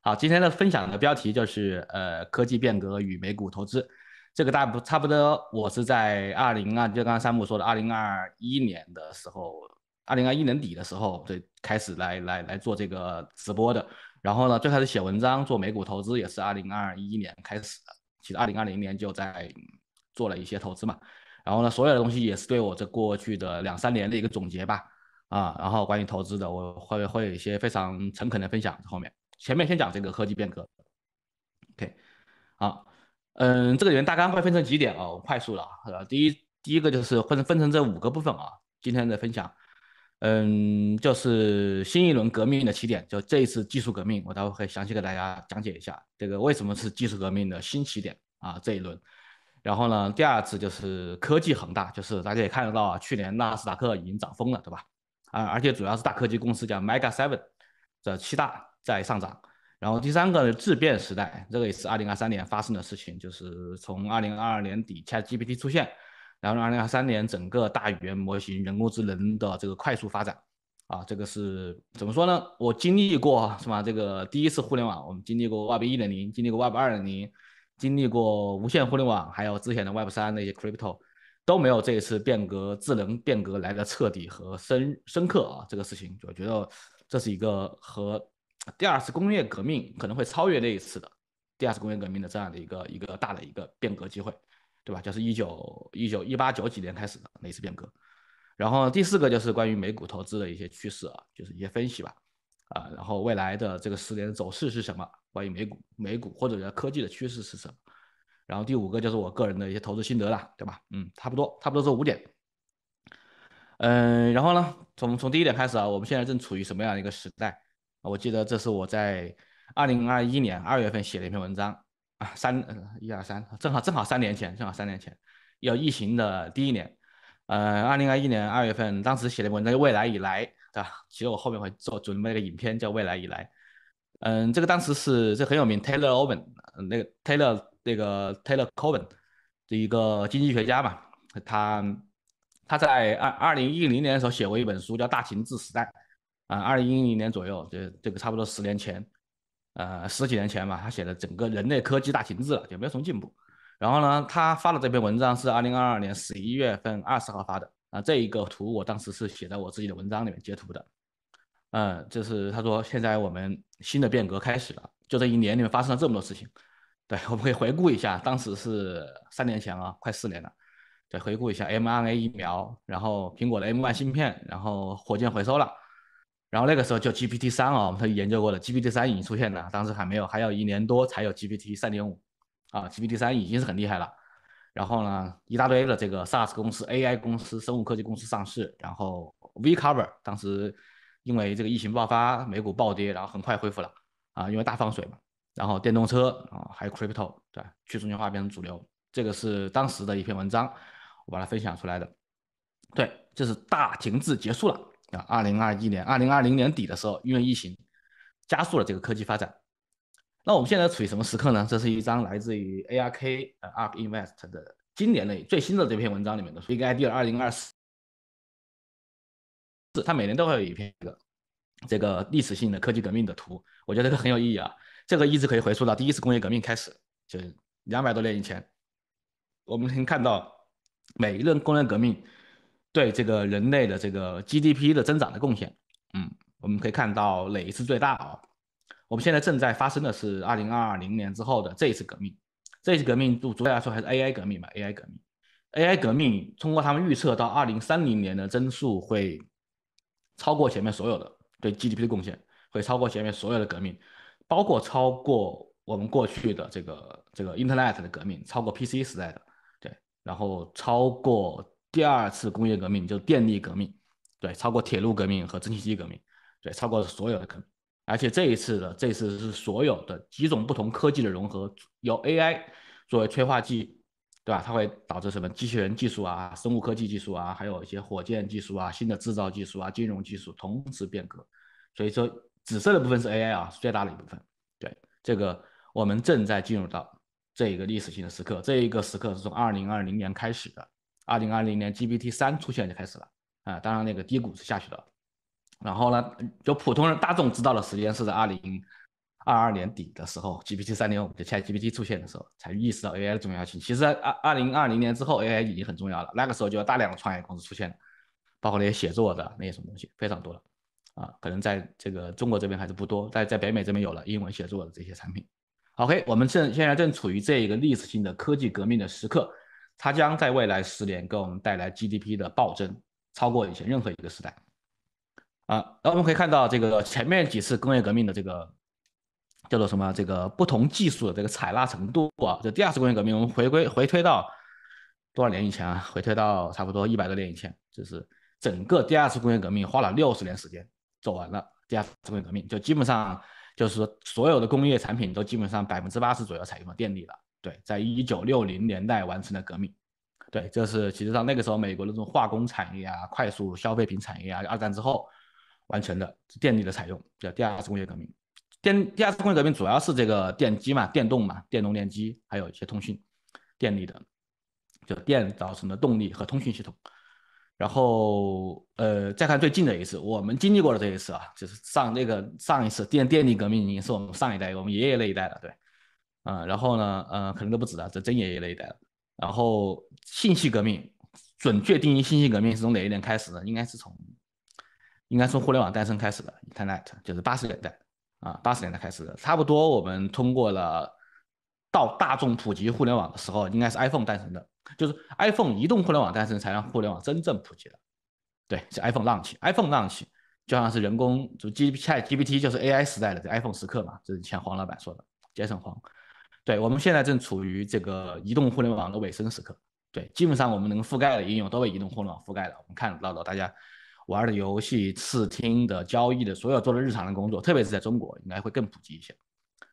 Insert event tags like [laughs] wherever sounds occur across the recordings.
好，今天的分享的标题就是呃科技变革与美股投资，这个大不差不多。我是在二零啊，就刚刚三木说的二零二一年的时候，二零二一年底的时候，对，开始来来来做这个直播的。然后呢，最开始写文章做美股投资也是二零二一年开始，其实二零二零年就在做了一些投资嘛。然后呢，所有的东西也是对我这过去的两三年的一个总结吧。啊，然后关于投资的，我会会有一些非常诚恳的分享后面。前面先讲这个科技变革，OK，好，嗯，这个里面大纲会分成几点啊，我快速了啊。第一，第一个就是分成分成这五个部分啊，今天的分享，嗯，就是新一轮革命的起点，就这一次技术革命，我待会会详细给大家讲解一下这个为什么是技术革命的新起点啊这一轮。然后呢，第二次就是科技恒大，就是大家也看得到，啊，去年纳斯达克已经涨疯了，对吧？啊，而且主要是大科技公司，叫 Mega Seven 这七大。在上涨，然后第三个质变时代，这个也是二零二三年发生的事情，就是从二零二二年底 ChatGPT 出现，然后二零二三年整个大语言模型、人工智能的这个快速发展，啊，这个是怎么说呢？我经历过是吧？这个第一次互联网，我们经历过 Web 一点零，经历过 Web 二点零，经历过无线互联网，还有之前的 Web 三那些 Crypto，都没有这一次变革、智能变革来的彻底和深深刻啊。这个事情，我觉得这是一个和第二次工业革命可能会超越那一次的第二次工业革命的这样的一个一个大的一个变革机会，对吧？就是一九一九一八九几年开始的那次变革。然后第四个就是关于美股投资的一些趋势啊，就是一些分析吧，啊，然后未来的这个十年的走势是什么？关于美股美股或者科技的趋势是什么？然后第五个就是我个人的一些投资心得啦，对吧？嗯，差不多，差不多这五点。嗯，然后呢，从从第一点开始啊，我们现在正处于什么样的一个时代？我记得这是我在二零二一年二月份写的一篇文章啊，三一二三，正好正好三年前，正好三年前有疫情的第一年，呃，二零二一年二月份当时写的文章叫《未来以来》啊，其实我后面会做准备一个影片叫《未来以来》。嗯，这个当时是这很有名，Taylor o w e n 那个 Taylor 那个 Taylor Coven 的一个经济学家嘛，他他在二二零一零年的时候写过一本书叫《大秦滞时代》。啊，二零一零年左右，这这个差不多十年前，呃，十几年前吧，他写的整个人类科技大停滞了，就没有什么进步。然后呢，他发的这篇文章是二零二二年十一月份二十号发的。啊，这一个图我当时是写在我自己的文章里面截图的。嗯，就是他说现在我们新的变革开始了，就这一年里面发生了这么多事情。对，我们可以回顾一下，当时是三年前啊，快四年了。对，回顾一下 mRNA 疫苗，然后苹果的 M1 芯片，然后火箭回收了。然后那个时候叫 GPT 三啊，我们已研究过了，GPT 三已经出现了，当时还没有，还有一年多才有 GPT 三点五啊，GPT 三已经是很厉害了。然后呢，一大堆的这个 SaaS 公司、AI 公司、生物科技公司上市。然后 VCover 当时因为这个疫情爆发，美股暴跌，然后很快恢复了啊，因为大放水嘛。然后电动车啊，还有 Crypto 对去中心化变成主流，这个是当时的一篇文章，我把它分享出来的。对，这是大停滞结束了。啊，二零二一年、二零二零年底的时候，因为疫情加速了这个科技发展。那我们现在处于什么时刻呢？这是一张来自于 ARK 呃 Ark Invest 的今年的最新的这篇文章里面的。一个 idea，二零二四，它他每年都会有一篇这个历史性的科技革命的图，我觉得这个很有意义啊。这个一直可以回溯到第一次工业革命开始，就两百多年以前。我们可以看到每一轮工业革命。对这个人类的这个 GDP 的增长的贡献，嗯，我们可以看到哪一次最大啊？我们现在正在发生的是二零二零年之后的这一次革命，这一次革命就总体来说还是 AI 革命吧 a i 革命，AI 革命通过他们预测到二零三零年的增速会超过前面所有的对 GDP 的贡献，会超过前面所有的革命，包括超过我们过去的这个这个 Internet 的革命，超过 PC 时代的对，然后超过。第二次工业革命就是电力革命，对，超过铁路革命和蒸汽机革命，对，超过所有的革。而且这一次的这次是所有的几种不同科技的融合，由 AI 作为催化剂，对吧？它会导致什么机器人技术啊、生物科技技术啊、还有一些火箭技术啊、新的制造技术啊、金融技术同时变革。所以说，紫色的部分是 AI 啊，是最大的一部分。对，这个我们正在进入到这一个历史性的时刻，这一个时刻是从二零二零年开始的。二零二零年 GPT 三出现就开始了啊，当然那个低谷是下去的，然后呢，就普通人大众知道的时间是在二零二二年底的时候，GPT 三点五的 ChatGPT 出现的时候才意识到 AI 的重要性。其实二二零二零年之后 AI 已经很重要了，那个时候就有大量的创业公司出现，包括那些写作的那些什么东西非常多了啊，可能在这个中国这边还是不多，但在北美这边有了英文写作的这些产品。OK，我们正现在正处于这一个历史性的科技革命的时刻。它将在未来十年给我们带来 GDP 的暴增，超过以前任何一个时代。啊，那我们可以看到这个前面几次工业革命的这个叫做什么？这个不同技术的这个采纳程度啊，就第二次工业革命，我们回归回推到多少年以前啊？回推到差不多一百多年以前，就是整个第二次工业革命花了六十年时间走完了第二次工业革命，就基本上就是所有的工业产品都基本上百分之八十左右采用了电力了。对，在一九六零年代完成的革命，对，这是其实上那个时候美国那种化工产业啊，快速消费品产业啊，二战之后完成的电力的采用，叫第二次工业革命。电第二次工业革命主要是这个电机嘛，电动嘛，电动电机还有一些通讯电力的，就电造成的动力和通讯系统。然后呃，再看最近的一次，我们经历过的这一次啊，就是上那个上一次电电力革命已经是我们上一代，我们爷爷那一代的，对。嗯，然后呢，呃，可能都不止了，这真爷爷那一代了。然后信息革命，准确定义信息革命是从哪一年开始的？应该是从，应该从互联网诞生开始的，Internet 就是八十年代啊，八十年代开始的。差不多我们通过了，到大众普及互联网的时候，应该是 iPhone 诞生的，就是 iPhone 移动互联网诞生才让互联网真正普及的。对，是 iPhone l 起 u n c h i p h o n e l 起，u n c h 就像是人工就 GPT GPT 就是 AI 时代的这 iPhone 时刻嘛，就是以前黄老板说的节省黄。对我们现在正处于这个移动互联网的尾声时刻，对，基本上我们能覆盖的应用都被移动互联网覆盖了。我们看到了大家玩的游戏、视听的、交易的所有做的日常的工作，特别是在中国应该会更普及一些。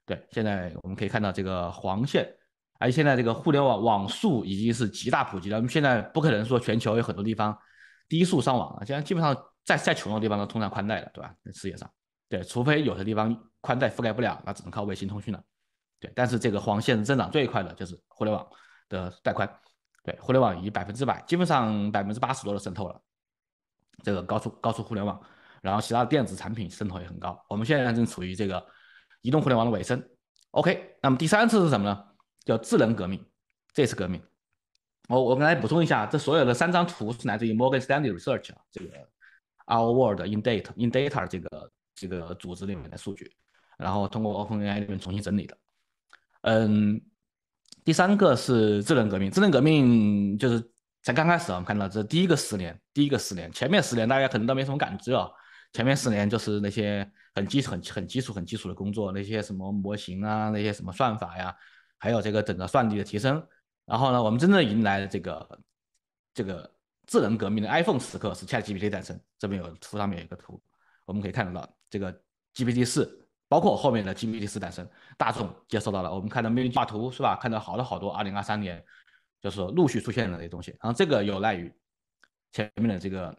对，现在我们可以看到这个黄线，而现在这个互联网网速已经是极大普及了。我们现在不可能说全球有很多地方低速上网了，现在基本上再再穷的地方都通上宽带了，对吧？在世界上，对，除非有的地方宽带覆盖不了，那只能靠卫星通讯了。对，但是这个黄线增长最快的就是互联网的带宽。对，互联网已经百分之百，基本上百分之八十多的渗透了。这个高速高速互联网，然后其他的电子产品渗透也很高。我们现在正处于这个移动互联网的尾声。OK，那么第三次是什么呢？叫智能革命。这次革命，我我刚才补充一下，这所有的三张图是来自于 Morgan Stanley Research 啊，这个 Our World in Data in Data 这个这个组织里面的数据，然后通过 OpenAI 里面重新整理的。嗯，第三个是智能革命。智能革命就是才刚开始啊，我们看到这第一个十年，第一个十年，前面十年大家可能都没什么感知啊。前面十年就是那些很基很很基础很基础的工作，那些什么模型啊，那些什么算法呀，还有这个整个算力的提升。然后呢，我们真正迎来了这个这个智能革命的 iPhone 时刻是 ChatGPT 诞生。这边有图，上面有一个图，我们可以看得到这个 GPT 四。包括后面的 GPT 四诞生，大众接受到了。我们看到命运画图是吧？看到好多好多，二零二三年就是陆续出现的那些东西。然后这个有赖于前面的这个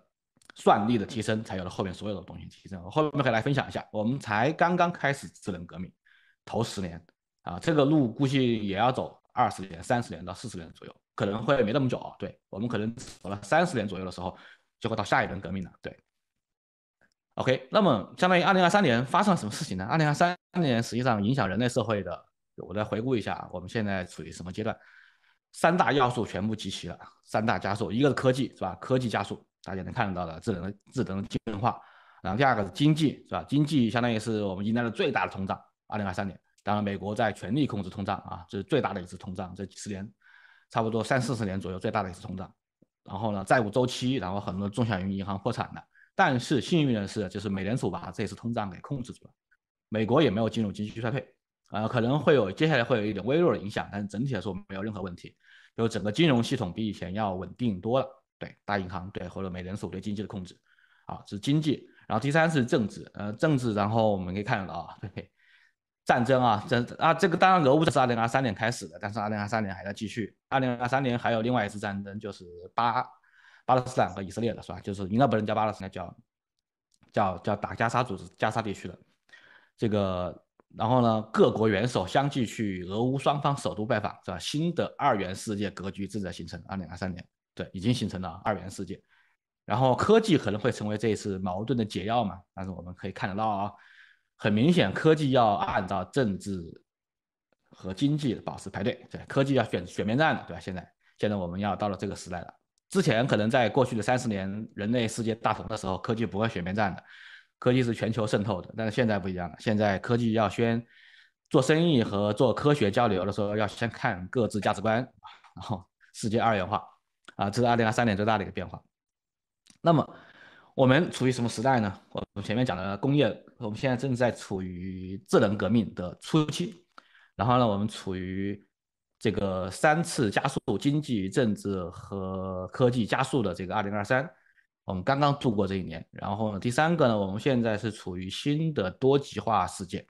算力的提升，才有了后面所有的东西提升。后面我们可以来分享一下，我们才刚刚开始智能革命，头十年啊，这个路估计也要走二十年、三十年到四十年左右，可能会没那么久啊。对我们可能走了三十年左右的时候，就会到下一轮革命了。对。OK，那么相当于二零二三年发生了什么事情呢？二零二三年实际上影响人类社会的，我再回顾一下，我们现在处于什么阶段？三大要素全部集齐了，三大加速，一个是科技是吧？科技加速，大家能看得到的智能、智能智能化。然后第二个是经济是吧？经济相当于是我们迎来了最大的通胀，二零二三年。当然，美国在全力控制通胀啊，这是最大的一次通胀，这几十年，差不多三四十年左右最大的一次通胀。然后呢，债务周期，然后很多中小银行破产的。但是幸运的是，就是美联储把这次通胀给控制住了，美国也没有进入经济衰退，呃，可能会有接下来会有一点微弱的影响，但是整体来说没有任何问题，就整个金融系统比以前要稳定多了。对，大银行对，或者美联储对经济的控制，啊，这是经济。然后第三是政治，呃，政治，然后我们可以看到啊，对，战争啊，这啊，这个当然俄乌是二零二三年开始的，但是二零二三年还在继续，二零二三年还有另外一次战争，就是巴巴勒斯坦和以色列的是吧？就是应该不能叫巴勒斯坦，叫叫叫打加沙组、织加沙地区的这个。然后呢，各国元首相继去俄乌双方首都拜访，是吧？新的二元世界格局正在形成。二零二三年，对，已经形成了二元世界。然后科技可能会成为这一次矛盾的解药嘛？但是我们可以看得到啊，很明显，科技要按照政治和经济保持排队。对，科技要选选边站的，对吧？现在现在我们要到了这个时代了。之前可能在过去的三十年，人类世界大同的时候，科技不会选边站的，科技是全球渗透的。但是现在不一样了，现在科技要先做生意和做科学交流的时候，要先看各自价值观，然后世界二元化，啊，这是二零二三年最大的一个变化。那么我们处于什么时代呢？我们前面讲的工业，我们现在正在处于智能革命的初期，然后呢，我们处于。这个三次加速经济、政治和科技加速的这个二零二三，我们刚刚度过这一年。然后第三个呢，我们现在是处于新的多极化世界。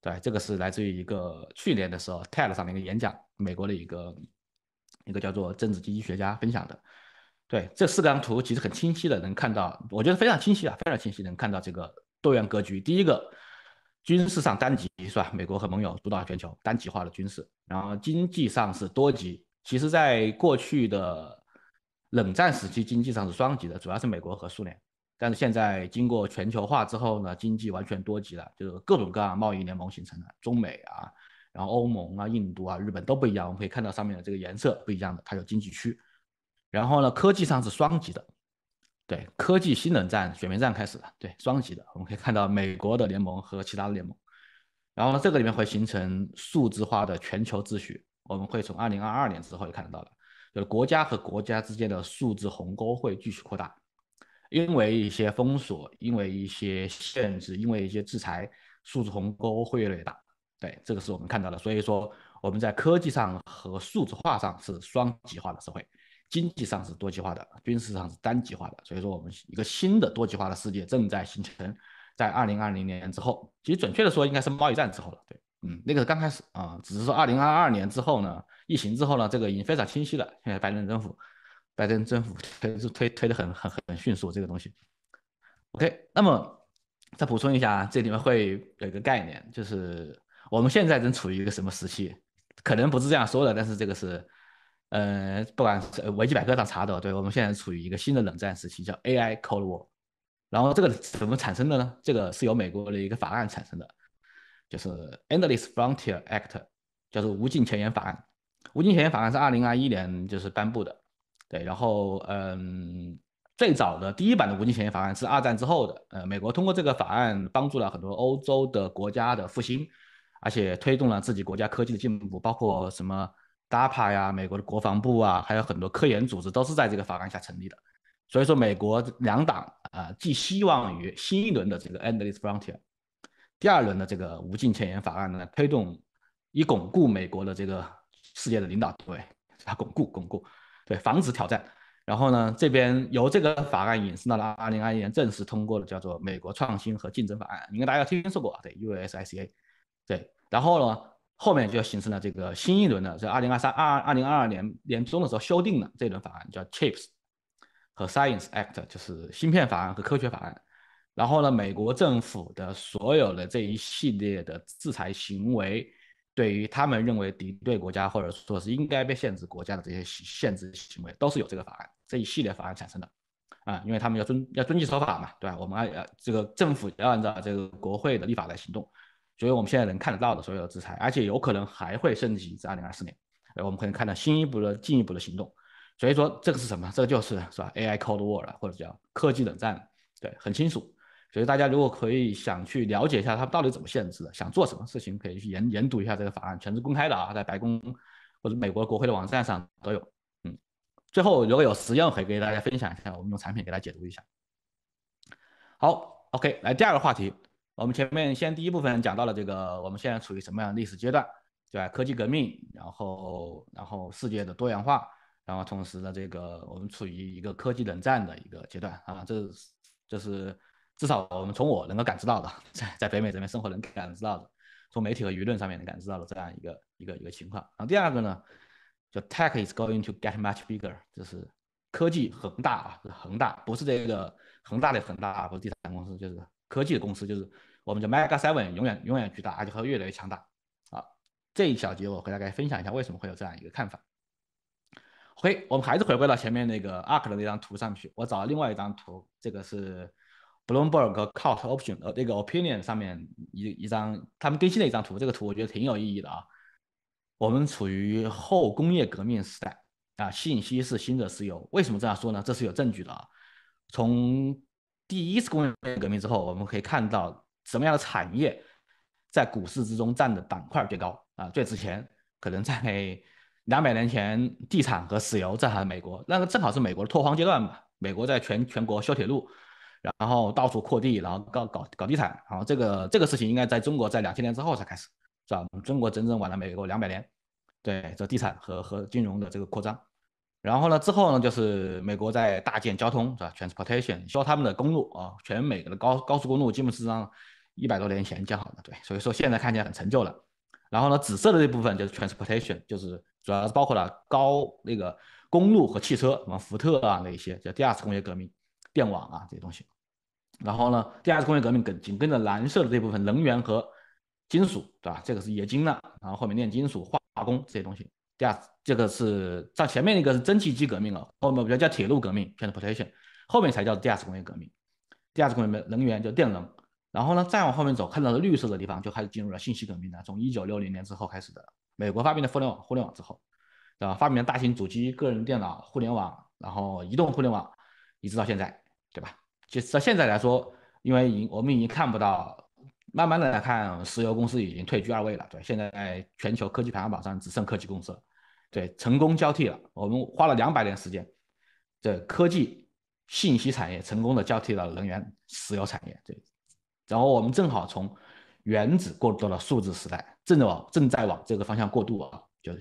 对，这个是来自于一个去年的时候 TED 上的一个演讲，美国的一个一个叫做政治经济学家分享的。对，这四张图其实很清晰的能看到，我觉得非常清晰啊，非常清晰能看到这个多元格局。第一个。军事上单极是吧？美国和盟友主导全球单极化的军事，然后经济上是多极。其实，在过去的冷战时期，经济上是双极的，主要是美国和苏联。但是现在经过全球化之后呢，经济完全多极了，就是各种各样贸易联盟形成了，中美啊，然后欧盟啊，印度啊，日本都不一样。我们可以看到上面的这个颜色不一样的，它有经济区。然后呢，科技上是双极的。对科技新冷战、选民战开始了，对双极的，我们可以看到美国的联盟和其他的联盟，然后呢，这个里面会形成数字化的全球秩序，我们会从二零二二年之后也看得到了，就是国家和国家之间的数字鸿沟会继续扩大，因为一些封锁，因为一些限制，因为一些制裁，数字鸿沟会越来越大，对这个是我们看到的，所以说我们在科技上和数字化上是双极化的社会。经济上是多极化的，军事上是单极化的，所以说我们一个新的多极化的世界正在形成，在二零二零年之后，其实准确的说应该是贸易战之后了，对，嗯，那个刚开始啊，只是说二零二二年之后呢，疫情之后呢，这个已经非常清晰了。现在拜登政府，拜登政府推推推的很很很迅速，这个东西。OK，那么再补充一下，这里面会有一个概念，就是我们现在正处于一个什么时期？可能不是这样说的，但是这个是。呃，不管是维基百科上查的，对我们现在处于一个新的冷战时期，叫 AI Cold War。然后这个怎么产生的呢？这个是由美国的一个法案产生的，就是 Endless Frontier Act，叫做无尽前沿法案。无尽前沿法案是二零二一年就是颁布的，对。然后，嗯，最早的第一版的无尽前沿法案是二战之后的，呃，美国通过这个法案帮助了很多欧洲的国家的复兴，而且推动了自己国家科技的进步，包括什么。DAPA 呀，美国的国防部啊，还有很多科研组织都是在这个法案下成立的。所以说，美国两党啊寄希望于新一轮的这个 Endless Frontier，第二轮的这个无尽前沿法案呢，推动以巩固美国的这个世界的领导地位，它 [laughs] 巩固巩固，对，防止挑战。然后呢，这边由这个法案引申到了二零二一年正式通过的叫做《美国创新和竞争法案》，应该大家听说过啊，对 USICA，对，然后呢。后面就要形成了这个新一轮的，在二零二三二二零二二年年中的时候修订的这一轮法案，叫 Chips 和 Science Act，就是芯片法案和科学法案。然后呢，美国政府的所有的这一系列的制裁行为，对于他们认为敌对国家或者说是应该被限制国家的这些限制行为，都是有这个法案这一系列法案产生的啊，因为他们要遵要遵纪守法嘛，对吧？我们按这个政府要按照这个国会的立法来行动。所以我们现在能看得到的所有的制裁，而且有可能还会升级至二零二四年，呃，我们可能看到新一步的进一步的行动。所以说这个是什么？这个就是是吧？AI Cold War 啊，或者叫科技冷战，对，很清楚。所以大家如果可以想去了解一下它到底怎么限制的，想做什么事情，可以去研研读一下这个法案，全是公开的啊，在白宫或者美国国会的网站上都有。嗯，最后如果有时间可以给大家分享一下，我们用产品给大家解读一下。好，OK，来第二个话题。我们前面先第一部分讲到了这个我们现在处于什么样历史阶段，对吧？科技革命，然后然后世界的多元化，然后同时呢，这个我们处于一个科技冷战的一个阶段啊，这是这是至少我们从我能够感知到的，在在北美这边生活能感知到的，从媒体和舆论上面能感知到的这样一个一个一个情况。然后第二个呢，就 Tech is going to get much bigger，就是科技恒大啊，恒大不是这个恒大的恒大，不是地产公司，就是科技的公司，就是。我们叫 Mega Seven，永远永远巨大，而且会越来越强大。啊，这一小节我和大家分享一下为什么会有这样一个看法。OK，我们还是回归到前面那个 Arc 的那张图上去。我找了另外一张图，这个是 Bloomberg c u l t Option，呃，那个 Opinion 上面一一张他们更新的一张图。这个图我觉得挺有意义的啊。我们处于后工业革命时代啊，信息是新的石油。为什么这样说呢？这是有证据的啊。从第一次工业革命之后，我们可以看到。什么样的产业在股市之中占的板块最高啊？最值钱？可能在两百年前，地产和石油在哈美国，那个正好是美国的拓荒阶段嘛。美国在全全国修铁路，然后到处扩地，然后搞搞搞地产，然后这个这个事情应该在中国在两千年之后才开始，是吧？中国整整晚了美国两百年。对，这地产和和金融的这个扩张，然后呢之后呢就是美国在大建交通，是吧？Transportation 修他们的公路啊，全美国的高高速公路基本上。一百多年前建好的，对，所以说现在看起来很陈旧了。然后呢，紫色的这部分就是 transportation，就是主要是包括了高那个公路和汽车，什么福特啊那些，叫第二次工业革命，电网啊这些东西。然后呢，第二次工业革命跟紧跟着蓝色的这部分能源和金属，对吧？这个是冶金了，然后后面炼金属、化工这些东西。第二次这个是在前面那个是蒸汽机革命了，后面比较叫铁路革命，transportation，后面才叫第二次工业革命。第二次工业革命能源叫电能。然后呢，再往后面走，看到了绿色的地方，就开始进入了信息革命了。从一九六零年之后开始的，美国发明的互联网，互联网之后，对吧？发明了大型主机、个人电脑、互联网，然后移动互联网，一直到现在，对吧？其实到现在来说，因为已我们已经看不到，慢慢的来看，石油公司已经退居二位了，对，现在全球科技排行榜上只剩科技公司了，对，成功交替了。我们花了两百年时间，这科技信息产业成功的交替了能源石油产业，对。然后我们正好从原子过渡到了数字时代，正在往正在往这个方向过渡啊，叫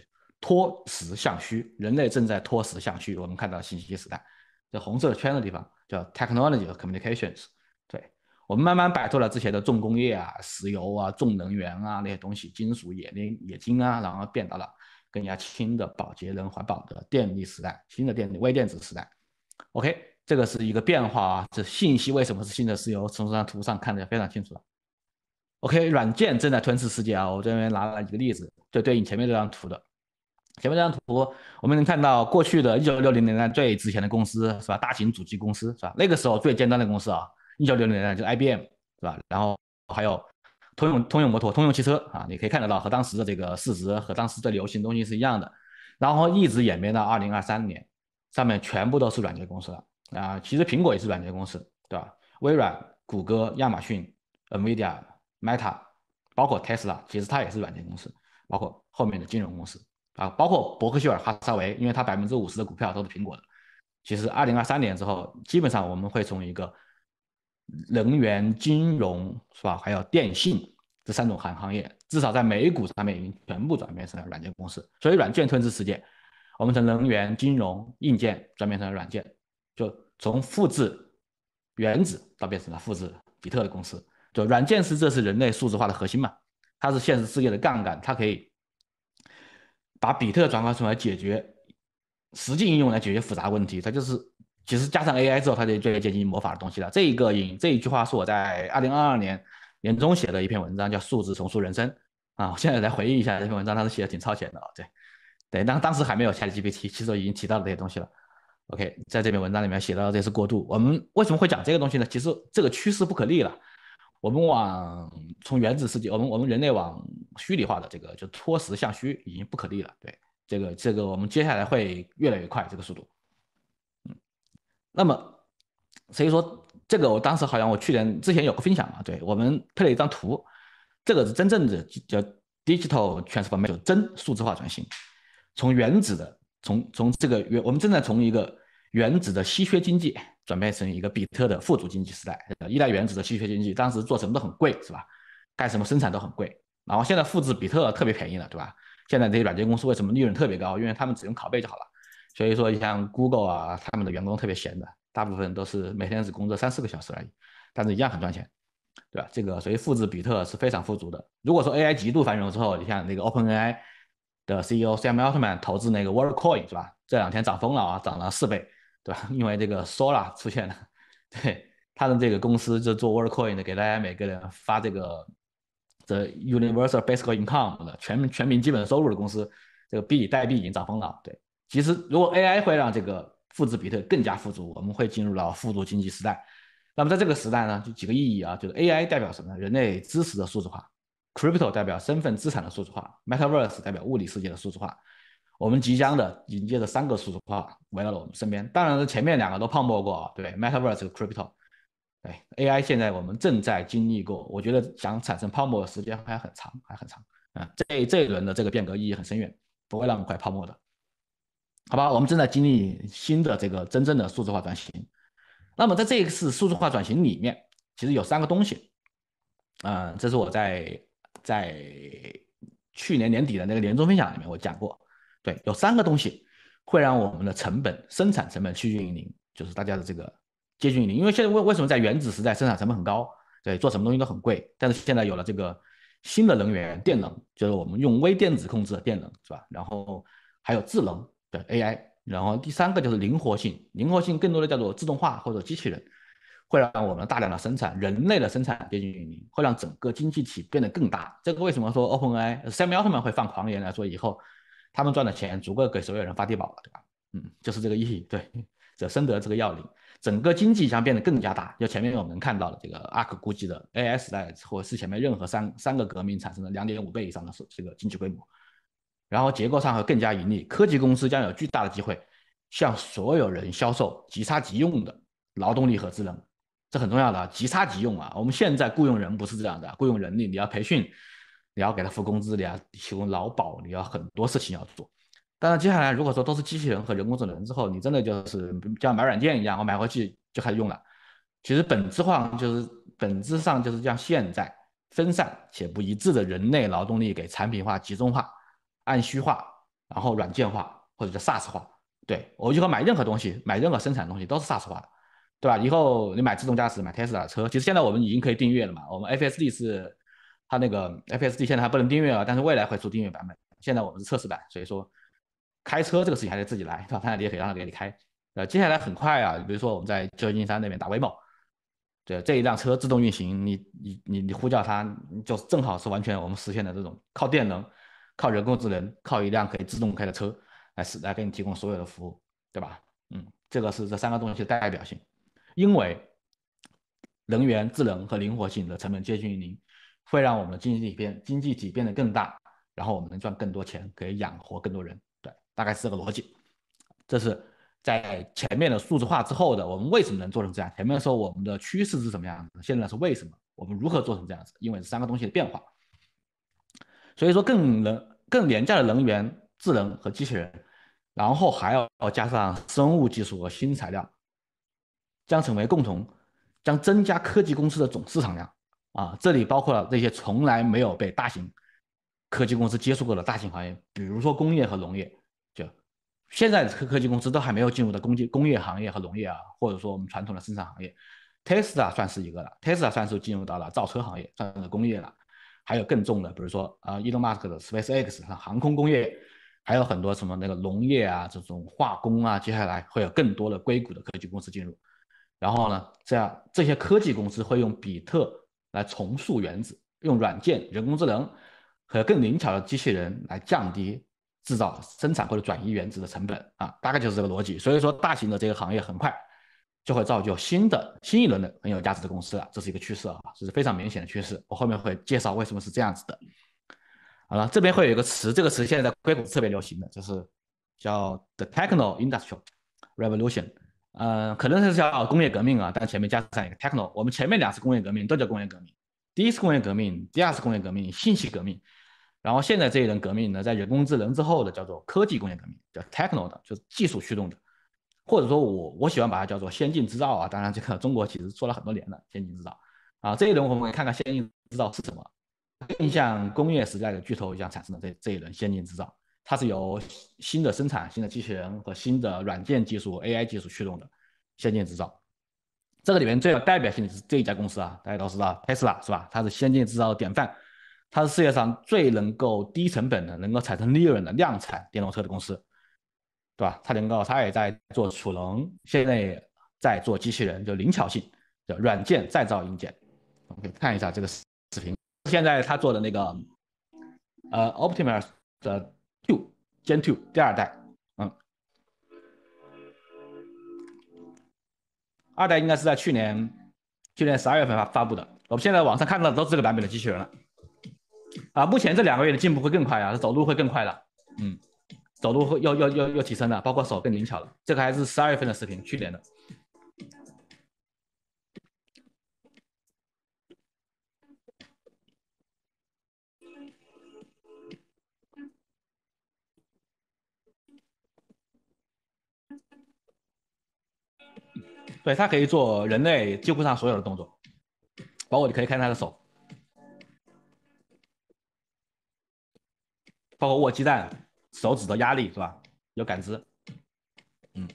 脱实向虚，人类正在脱实向虚。我们看到信息时代，这红色圈的地方叫 technology 和 communications。对我们慢慢摆脱了之前的重工业啊、石油啊、重能源啊那些东西，金属冶炼冶金啊，然后变到了更加轻的、保洁能环保的电力时代，新的电力微电子时代。OK。这个是一个变化啊，这信息为什么是新的？是由从这张图上看的非常清楚了。OK，软件正在吞噬世界啊！我这边拿了几个例子，就对应前面这张图的。前面这张图，我们能看到过去的1960年代最值钱的公司是吧？大型主机公司是吧？那个时候最尖端的公司啊，1960年代就是 IBM 是吧？然后还有通用通用摩托、通用汽车啊，你可以看得到和当时的这个市值和当时的流行东西是一样的。然后一直演变到2023年，上面全部都是软件公司了。啊，其实苹果也是软件公司，对吧？微软、谷歌、亚马逊、NVIDIA、Meta，包括 Tesla，其实它也是软件公司。包括后面的金融公司啊，包括伯克希尔哈撒韦，因为它百分之五十的股票都是苹果的。其实二零二三年之后，基本上我们会从一个能源、金融是吧，还有电信这三种行业，至少在美股上面已经全部转变成了软件公司。所以软件吞噬世界，我们从能源、金融、硬件转变成了软件。就从复制原子到变成了复制比特的公司，就软件是这是人类数字化的核心嘛，它是现实世界的杠杆，它可以把比特转化出来解决实际应用来解决复杂问题，它就是其实加上 AI 之后，它就最接近魔法的东西了。这一个引这一句话是我在二零二二年年中写的一篇文章，叫《数字重塑人生》啊，我现在来回忆一下这篇文章，它是写的挺超前的啊，对对，当当时还没有 ChatGPT，其实已经提到了这些东西了。OK，在这篇文章里面写到这是过渡。我们为什么会讲这个东西呢？其实这个趋势不可逆了。我们往从原子世界，我们我们人类往虚拟化的这个就脱实向虚已经不可逆了。对，这个这个我们接下来会越来越快这个速度。嗯，那么所以说这个我当时好像我去年之前有个分享嘛，对我们配了一张图，这个是真正的叫 digital transformation，真数字化转型，从原子的。从从这个原，我们正在从一个原子的稀缺经济，转变成一个比特的富足经济时代。依赖原子的稀缺经济，当时做什么都很贵，是吧？干什么生产都很贵。然后现在复制比特特别便宜了，对吧？现在这些软件公司为什么利润特别高？因为他们只用拷贝就好了。所以说，像 Google 啊，他们的员工特别闲的，大部分都是每天只工作三四个小时而已，但是一样很赚钱，对吧？这个所以复制比特是非常富足的。如果说 AI 极度繁荣之后，你像那个 OpenAI。的 CEO a M 奥特曼投资那个 Worldcoin 是吧？这两天涨疯了啊，涨了四倍，对吧？因为这个 Solar 出现了，对他的这个公司就做 Worldcoin 的，给大家每个人发这个 The Universal Basic Income 的全民全民基本收入的公司，这个币代币已经涨疯了。对，其实如果 AI 会让这个复制比特更加富足，我们会进入到富足经济时代。那么在这个时代呢，就几个意义啊，就是 AI 代表什么呢？人类知识的数字化。Crypto 代表身份资产的数字化，Metaverse 代表物理世界的数字化，我们即将的紧接着三个数字化围绕了我们身边。当然了，前面两个都泡沫过啊，对 Metaverse、Crypto，对 AI，现在我们正在经历过。我觉得想产生泡沫的时间还很长，还很长啊。这这一轮的这个变革意义很深远，不会那么快泡沫的，好吧？我们正在经历新的这个真正的数字化转型。那么在这一次数字化转型里面，其实有三个东西，嗯，这是我在。在去年年底的那个年终分享里面，我讲过，对，有三个东西会让我们的成本生产成本趋近于零，就是大家的这个接近于零。因为现在为为什么在原子时代生产成本很高，对，做什么东西都很贵。但是现在有了这个新的能源电能，就是我们用微电子控制的电能，是吧？然后还有智能的 AI，然后第三个就是灵活性，灵活性更多的叫做自动化或者机器人。会让我们大量的生产，人类的生产接近于零，会让整个经济体变得更大。这个为什么说 OpenAI、Sam Altman 会放狂言来说，以后他们赚的钱足够给所有人发低保了，对吧？嗯，就是这个意义。对，这深得这个要领。整个经济将变得更加大。就前面我们看到了，这个 Ark 估计的 AI 时代，或是前面任何三三个革命产生的两点五倍以上的这个经济规模，然后结构上会更加盈利。科技公司将有巨大的机会向所有人销售即插即用的劳动力和智能。这很重要的，即插即用啊！我们现在雇佣人不是这样的，雇佣人力你要培训，你要给他付工资，你要提供劳保，你要很多事情要做。但是接下来如果说都是机器人和人工智能之后，你真的就是像买软件一样，我买回去就开始用了。其实本质化就是本质上就是像现在分散且不一致的人类劳动力给产品化、集中化、按需化，然后软件化或者叫 SaaS 化。对我就后买任何东西，买任何生产东西都是 SaaS 化的。对吧？以后你买自动驾驶，买 Tesla 车，其实现在我们已经可以订阅了嘛？我们 FSD 是它那个 FSD 现在还不能订阅啊，但是未来会出订阅版本。现在我们是测试版，所以说开车这个事情还得自己来，对吧？当然也可以让他给你开。呃，接下来很快啊，比如说我们在旧金山那边打威猛，对，这一辆车自动运行，你你你你呼叫它，就是正好是完全我们实现的这种靠电能、靠人工智能、靠一辆可以自动开的车来使来给你提供所有的服务，对吧？嗯，这个是这三个东西的代表性。因为能源、智能和灵活性的成本接近于零，会让我们的经济体变经济体变得更大，然后我们能赚更多钱，可以养活更多人。对，大概是这个逻辑。这是在前面的数字化之后的，我们为什么能做成这样？前面说我们的趋势是什么样子，现在是为什么？我们如何做成这样子？因为这三个东西的变化。所以说，更能、更廉价的能源、智能和机器人，然后还要加上生物技术和新材料。将成为共同，将增加科技公司的总市场量啊！这里包括了那些从来没有被大型科技公司接触过的大型行业，比如说工业和农业。就现在科科技公司都还没有进入到工业、工业行业和农业啊，或者说我们传统的生产行业。Tesla 算是一个了，Tesla 算是进入到了造车行业，算是工业了。还有更重的，比如说啊，Elon Musk 的 SpaceX 航空工业，还有很多什么那个农业啊，这种化工啊，接下来会有更多的硅谷的科技公司进入。然后呢？这样，这些科技公司会用比特来重塑原子，用软件、人工智能和更灵巧的机器人来降低制造、生产或者转移原子的成本啊！大概就是这个逻辑。所以说，大型的这个行业很快就会造就新的、新一轮的很有价值的公司了。这是一个趋势啊，这是非常明显的趋势。我后面会介绍为什么是这样子的。好了，这边会有一个词，这个词现在在硅谷特别流行的，就是叫 The t e c h n o l o g i a l Revolution。呃，可能是叫工业革命啊，但前面加上一个 techno。我们前面两次工业革命都叫工业革命，第一次工业革命，第二次工业革命，信息革命，然后现在这一轮革命呢，在人工智能之后的叫做科技工业革命，叫 techno 的，就是技术驱动的，或者说，我我喜欢把它叫做先进制造啊。当然，这个中国其实做了很多年了，先进制造啊，这一轮我们看看先进制造是什么，更像工业时代的巨头一样产生的这这一轮先进制造。它是由新的生产、新的机器人和新的软件技术、AI 技术驱动的先进制造。这个里面最有代表性的是这一家公司啊，大家都知道 Tesla 是吧？它是先进制造的典范，它是世界上最能够低成本的、能够产生利润的量产电动车的公司，对吧？它能够，它也在做储能，现在也在做机器人，就灵巧性，叫软件再造硬件。我们可以看一下这个视视频，现在它做的那个呃 Optimus 的。Gen Two 第二代，嗯，二代应该是在去年，去年十二月份发发布的。我们现在网上看到的都是这个版本的机器人了。啊，目前这两个月的进步会更快啊，走路会更快了，嗯，走路会要要要要提升的，包括手更灵巧了。这个还是十二月份的视频，去年的。对，它可以做人类几乎上所有的动作，包括你可以看它的手，包括握鸡蛋，手指的压力是吧？有感知。嗯。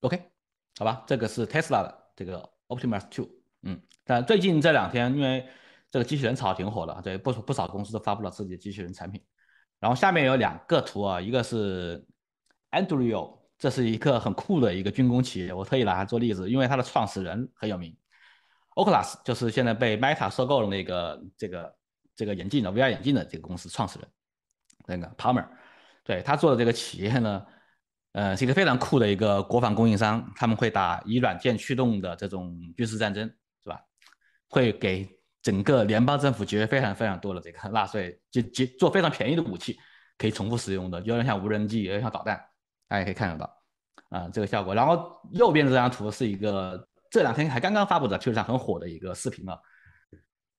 OK，好吧，这个是 Tesla 的这个。Optimus Two，嗯，但最近这两天因为这个机器人炒挺火的，对，不少不少公司都发布了自己的机器人产品。然后下面有两个图啊，一个是 Andrewio，这是一个很酷的一个军工企业，我特意拿它做例子，因为它的创始人很有名。Oculus 就是现在被 Meta 收购了那个这个这个眼镜的 VR 眼镜的这个公司创始人，那个 Palmer，对他做的这个企业呢。呃，是一个非常酷的一个国防供应商，他们会打以软件驱动的这种军事战争，是吧？会给整个联邦政府节约非常非常多的这个纳税，就就做非常便宜的武器，可以重复使用的，有点像无人机，有点像导弹，大家可以看得到，啊，这个效果。然后右边这张图是一个这两天还刚刚发布的，确实上很火的一个视频了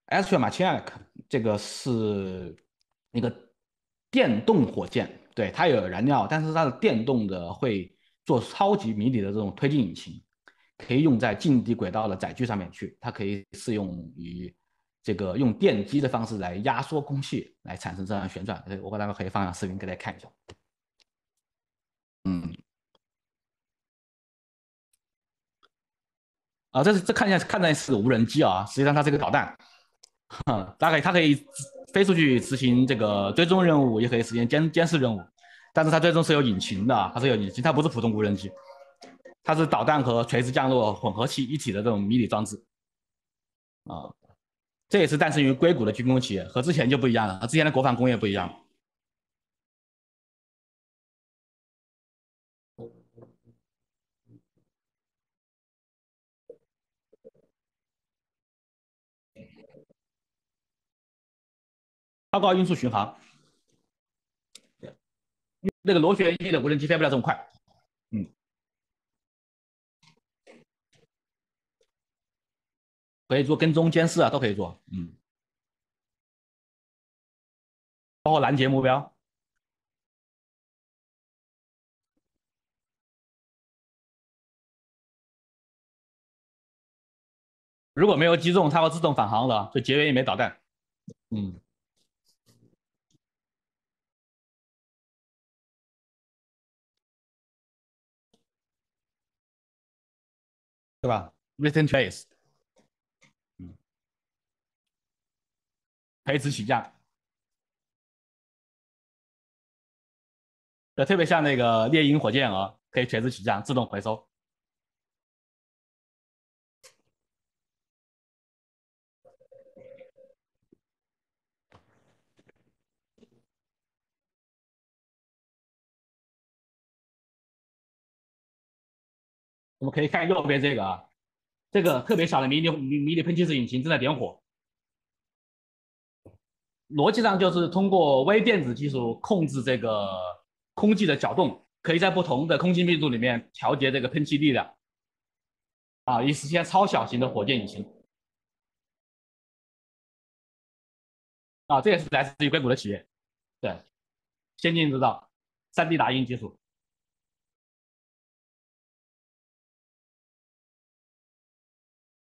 a s t r o m a c h i n i c 这个是一个电动火箭。对，它有燃料，但是它的电动的会做超级迷你的这种推进引擎，可以用在近地轨道的载具上面去，它可以适用于这个用电机的方式来压缩空气来产生这样旋转。我我大概可以放上视频给大家看一下。嗯，啊，这是这看一下，看的是无人机啊，实际上它是个导弹，[laughs] 大概它可以。飞出去执行这个追踪任务，也可以实现监监视任务，但是它最终是有引擎的，它是有引擎，它不是普通无人机，它是导弹和垂直降落混合器一体的这种迷你装置。啊，这也是诞生于硅谷的军工企业，和之前就不一样了，和之前的国防工业不一样。超高音速巡航，那个螺旋翼的无人机飞不了这么快，嗯，可以做跟踪监视啊，都可以做，嗯，包括拦截目标。如果没有击中，它会自动返航的，就节约一枚导弹，嗯。对吧？Written t r a c e 嗯，垂直起降，就特别像那个猎鹰火箭啊，可以垂直起降，自动回收。我们可以看右边这个啊，这个特别小的迷你迷你喷气式引擎正在点火。逻辑上就是通过微电子技术控制这个空气的搅动，可以在不同的空气密度里面调节这个喷气力量，啊，以实现超小型的火箭引擎。啊，这也是来自于硅谷的企业，对，先进制造、三 D 打印技术。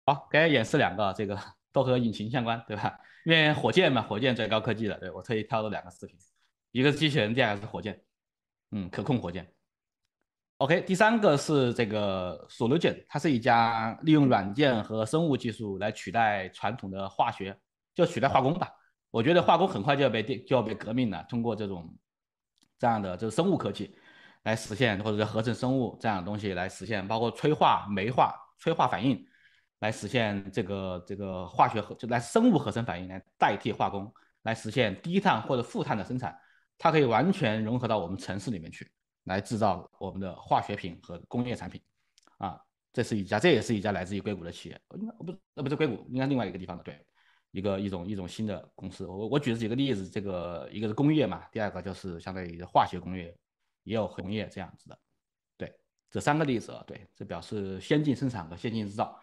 好，给大家演示两个，这个 [laughs] 都和引擎相关，对吧？因为火箭嘛，火箭最高科技的，对我特意挑了两个视频，一个是机器人，第二个是火箭，嗯，可控火箭。OK，第三个是这个索鎏 n 它是一家利用软件和生物技术来取代传统的化学，就取代化工吧。我觉得化工很快就要被电就要被革命了，通过这种这样的就是生物科技来实现，或者是合成生物这样的东西来实现，包括催化、酶化、催化反应。来实现这个这个化学合，就来生物合成反应来代替化工，来实现低碳或者负碳的生产。它可以完全融合到我们城市里面去，来制造我们的化学品和工业产品。啊，这是一家，这也是一家来自于硅谷的企业。应该不，那不是硅谷，应该另外一个地方的。对，一个一种一种新的公司。我我举了几个例子，这个一个是工业嘛，第二个就是相当于化学工业，也有农业这样子的。对，这三个例子，对，这表示先进生产和先进制造。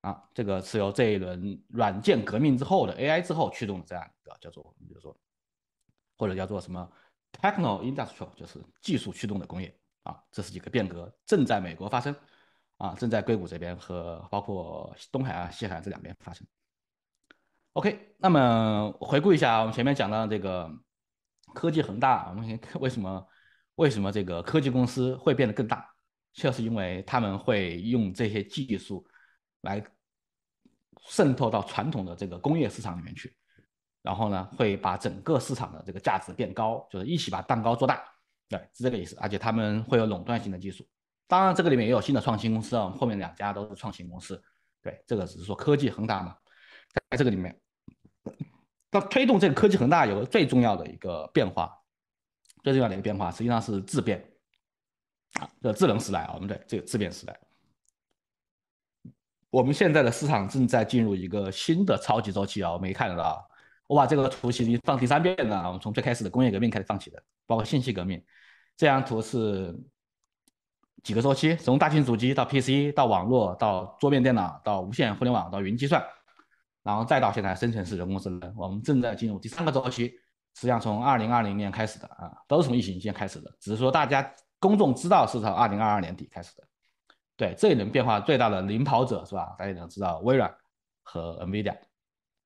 啊，这个是由这一轮软件革命之后的 AI 之后驱动的这样一个叫做，比如说，或者叫做什么 Techno Industrial，就是技术驱动的工业啊，这是几个变革正在美国发生啊，正在硅谷这边和包括东海啊、西海这两边发生。OK，那么回顾一下我们前面讲的这个科技恒大，我们先看为什么为什么这个科技公司会变得更大，就是因为他们会用这些技术。来渗透到传统的这个工业市场里面去，然后呢，会把整个市场的这个价值变高，就是一起把蛋糕做大，对，是这个意思。而且他们会有垄断性的技术，当然这个里面也有新的创新公司啊，后面两家都是创新公司，对，这个只是说科技恒大嘛，在这个里面，那推动这个科技恒大有个最重要的一个变化，最重要的一个变化实际上是质变啊，这智能时代啊，我们的这个质变时代。我们现在的市场正在进入一个新的超级周期啊，我没看得到。我把这个图形放第三遍了我们从最开始的工业革命开始放起的，包括信息革命。这张图是几个周期，从大型主机到 PC，到网络，到桌面电脑，到无线互联网，到云计算，然后再到现在生成式人工智能。我们正在进入第三个周期，实际上从2020年开始的啊，都是从疫情先开始的，只是说大家公众知道是从2022年底开始的。对这一轮变化最大的领跑者是吧？大家能知道微软和 Nvidia，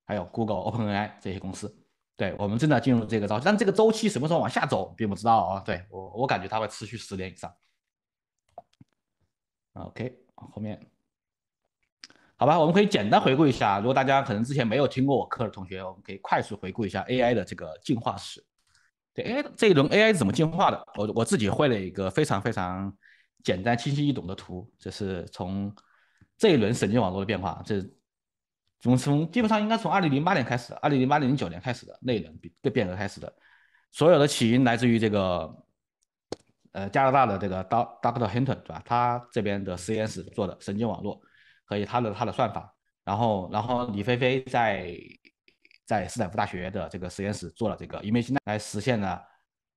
还有 Google OpenAI 这些公司。对，我们正在进入这个周期，但这个周期什么时候往下走，并不知道啊。对，我我感觉它会持续十年以上。OK，后面好吧，我们可以简单回顾一下。如果大家可能之前没有听过我课的同学，我们可以快速回顾一下 AI 的这个进化史。对，a i 这一轮 AI 是怎么进化的？我我自己会了一个非常非常。简单、清晰、易懂的图，这是从这一轮神经网络的变化，这从从基本上应该从二零零八年开始，二零零八零九年开始的那一轮变变革开始的，所有的起因来自于这个呃加拿大的这个 Dr. o o c t Hinton 对吧？他这边的实验室做的神经网络，和以他的他的算法，然后然后李飞飞在在斯坦福大学的这个实验室做了这个 i m a g e 来实现了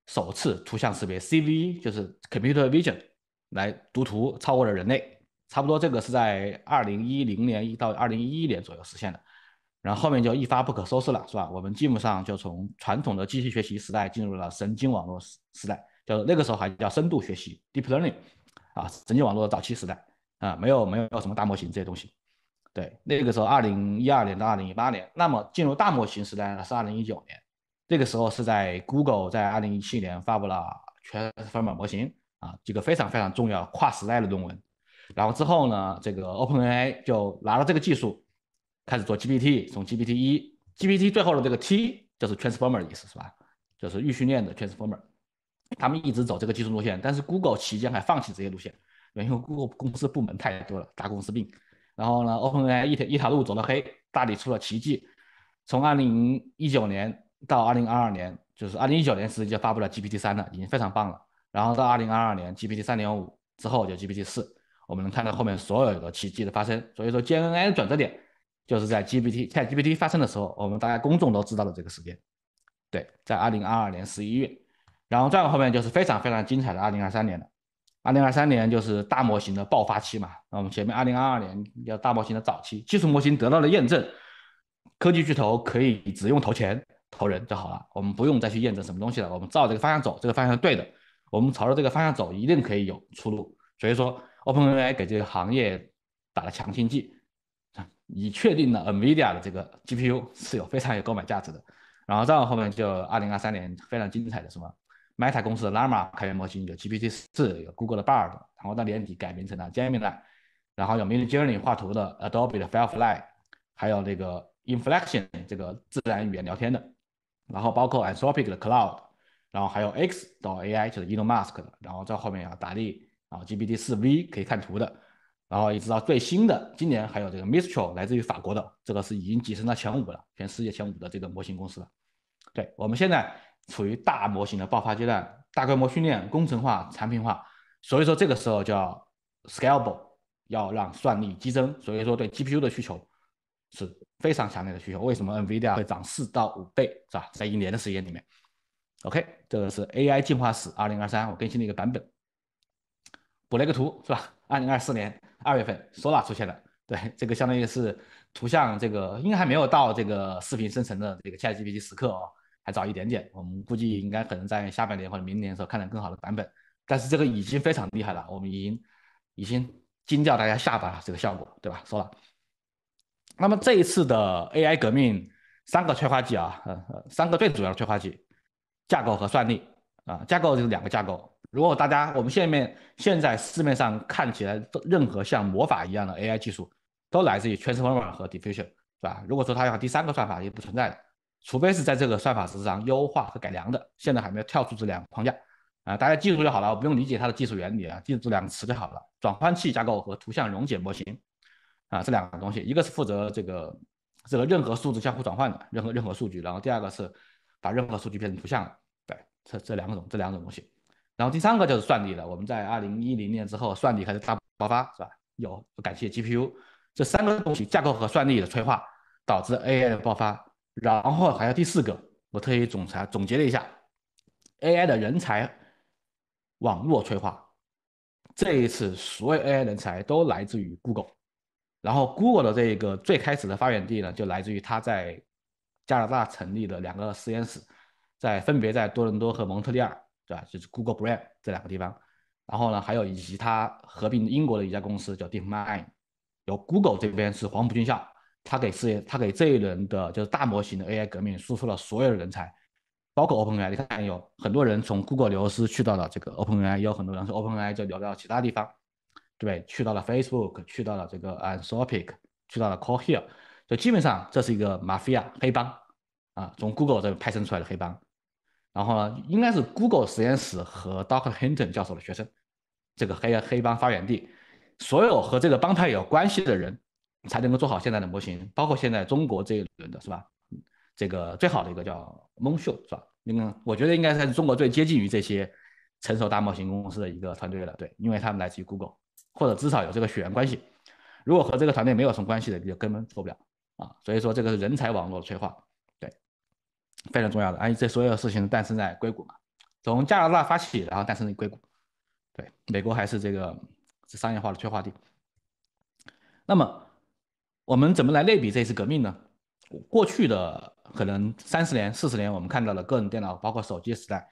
首次图像识别，CV 就是 Computer Vision。来读图超过了人类，差不多这个是在二零一零年到二零一一年左右实现的，然后后面就一发不可收拾了，是吧？我们基本上就从传统的机器学习时代进入了神经网络时时代，就那个时候还叫深度学习 （deep learning） 啊，神经网络的早期时代啊，没有没有什么大模型这些东西。对，那个时候二零一二年到二零一八年，那么进入大模型时代呢是二零一九年，那个时候是在 Google 在二零一七年发布了 Transformer 模型。啊，几个非常非常重要跨时代的论文，然后之后呢，这个 OpenAI 就拿了这个技术开始做 GPT，从 GPT 一，GPT 最后的这个 T 就是 transformer 的意思，是吧？就是预训练的 transformer。他们一直走这个技术路线，但是 Google 期间还放弃这些路线，因为 Google 公司部门太多了，大公司病。然后呢，OpenAI 一条一条路走到黑，大力出了奇迹。从2019年到2022年，就是2019年时就发布了 GPT 三了，已经非常棒了。然后到二零二二年 GPT 三点五之后就 GPT 四，我们能看到后面所有的奇迹的发生。所以说 GNA 的转折点就是在 GPT 在 GPT 发生的时候，我们大家公众都知道了这个时间，对，在二零二二年十一月。然后再往后面就是非常非常精彩的二零二三年了。二零二三年就是大模型的爆发期嘛。那我们前面二零二二年叫大模型的早期，技术模型得到了验证，科技巨头可以只用投钱、投人就好了，我们不用再去验证什么东西了，我们照这个方向走，这个方向是对的。我们朝着这个方向走，一定可以有出路。所以说，OpenAI 给这个行业打了强心剂，啊，已确定了 NVIDIA 的这个 GPU 是有非常有购买价值的。然后再往后面，就二零二三年非常精彩的什么，Meta 公司的 Llama 开源模型有 GPT 四，有 Google 的 Bard，然后到年底改名成了 Gemini，然后有 Midjourney 画图的 Adobe 的 Firefly，还有那个 i n f l e c t i o n 这个自然语言聊天的，然后包括 Anthropic 的 c l o u d 然后还有 X 到 AI 就是 Elema 的，然后在后面啊达利啊 g p t 四 v 可以看图的，然后一直到最新的今年还有这个 Mistral 来自于法国的，这个是已经跻身到前五了，全世界前五的这个模型公司了。对我们现在处于大模型的爆发阶段，大规模训练、工程化、产品化，所以说这个时候叫 scalable，要让算力激增，所以说对 GPU 的需求是非常强烈的需求。为什么 NVIDIA 会涨四到五倍是吧？在一年的时间里面。OK，这个是 AI 进化史二零二三，我更新了一个版本，补了一个图是吧？二零二四年二月份，Sora 出现了，对，这个相当于是图像这个，应该还没有到这个视频生成的这个 ChatGPT 时刻哦，还早一点点，我们估计应该可能在下半年或者明年的时候看到更好的版本，但是这个已经非常厉害了，我们已经已经惊掉大家下巴了这个效果，对吧？Sora，那么这一次的 AI 革命三个催化剂啊，呃呃，三个最主要的催化剂。架构和算力啊，架构就是两个架构。如果大家我们下面现在市面上看起来任何像魔法一样的 AI 技术，都来自于 Transformer 和 Diffusion，是吧？如果说它要第三个算法，也不存在的，除非是在这个算法质上优化和改良的。现在还没有跳出这两个框架啊，大家记住就好了，不用理解它的技术原理啊，记住这两个词就好了。转换器架构和图像溶解模型啊，这两个东西，一个是负责这个这个任何数字相互转换的任何任何数据，然后第二个是。把任何数据变成图像了，对，这这两种这两种东西，然后第三个就是算力了。我们在二零一零年之后，算力开始大爆发，是吧？有，感谢 GPU。这三个东西架构和算力的催化，导致 AI 的爆发。然后还有第四个，我特意总裁总结了一下，AI 的人才网络催化。这一次所有 AI 人才都来自于 Google，然后 Google 的这个最开始的发源地呢，就来自于它在。加拿大成立的两个实验室，在分别在多伦多和蒙特利尔，对吧？就是 Google Brain 这两个地方。然后呢，还有以及它合并英国的一家公司叫 DeepMind。有 Google 这边是黄埔军校，它给事业，它给这一轮的就是大模型的 AI 革命输出了所有的人才，包括 OpenAI。你看，有很多人从 Google 流失去到了这个 OpenAI，也有很多人从 OpenAI 就流到其他地方，对，去到了 Facebook，去到了这个 Anthropic，去到了 Cohere。就基本上这是一个马 i a 黑帮啊，从 Google 这个派生出来的黑帮，然后呢，应该是 Google 实验室和 Dr. Hinton 教授的学生，这个黑黑帮发源地，所有和这个帮派有关系的人，才能够做好现在的模型，包括现在中国这一轮的是吧？这个最好的一个叫蒙秀是吧？应该我觉得应该是中国最接近于这些成熟大模型公司的一个团队了，对，因为他们来自于 Google，或者至少有这个血缘关系。如果和这个团队没有什么关系的，就根本做不了。啊，所以说，这个是人才网络的催化，对，非常重要的。而且这所有事情诞生在硅谷嘛，从加拿大发起，然后诞生在硅谷。对，美国还是这个是商业化的催化地。那么，我们怎么来类比这次革命呢？过去的可能三十年、四十年，我们看到的个人电脑，包括手机时代，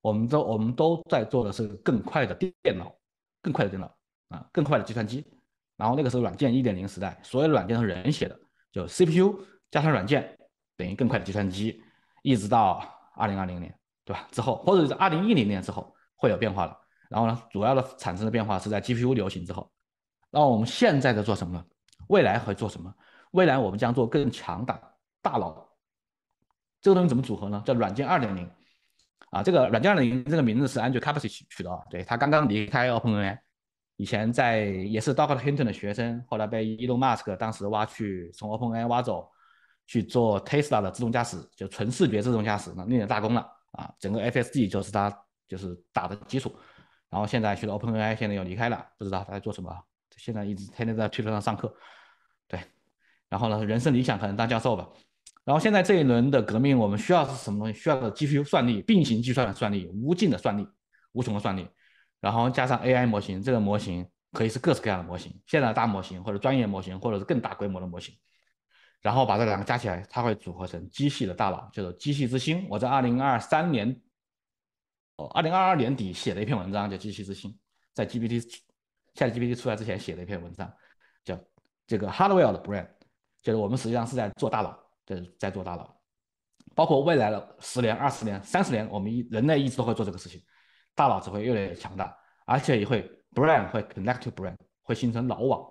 我们都我们都在做的是更快的电脑，更快的电脑啊，更快的计算机。然后那个时候，软件一点零时代，所有的软件都是人写的。就 CPU 加上软件，等于更快的计算机，一直到二零二零年，对吧？之后或者是二零一零年之后会有变化了。然后呢，主要的产生的变化是在 GPU 流行之后。那我们现在在做什么呢？未来会做什么？未来我们将做更强大的大脑。这个东西怎么组合呢？叫软件二点零啊。这个软件二点零这个名字是 a n d r e Capacity 取的啊。对他刚刚离开 OpenAI，以前在也是 Doctor Hinton 的学生，后来被 Elon Musk 当时挖去，从 OpenAI 挖走去做 Tesla 的自动驾驶，就纯视觉自动驾驶，那立了大功了啊！整个 FSD 就是他就是打的基础。然后现在去了 OpenAI，现在要离开了，不知道他在做什么。现在一直天天在推特上上课，对。然后呢，人生理想可能当教授吧。然后现在这一轮的革命，我们需要是什么东西？需要的 GPU 算力，并行计算的算力，无尽的算力，无穷的算力。然后加上 AI 模型，这个模型可以是各式各样的模型，现在大模型或者专业模型，或者是更大规模的模型。然后把这两个加起来，它会组合成机器的大脑，叫做机器之心。我在二零二三年，哦，二零二二年底写了一篇文章，叫《机器之心》，在 GPT 下 GPT 出来之前写的一篇文章，叫这个 Hardware 的 Brain，就是我们实际上是在做大脑，就是在做大脑。包括未来的十年、二十年、三十年，我们人类一直都会做这个事情。大脑只会越来越强大，而且也会 b r a n d 会 connect to b r a n d 会形成脑网。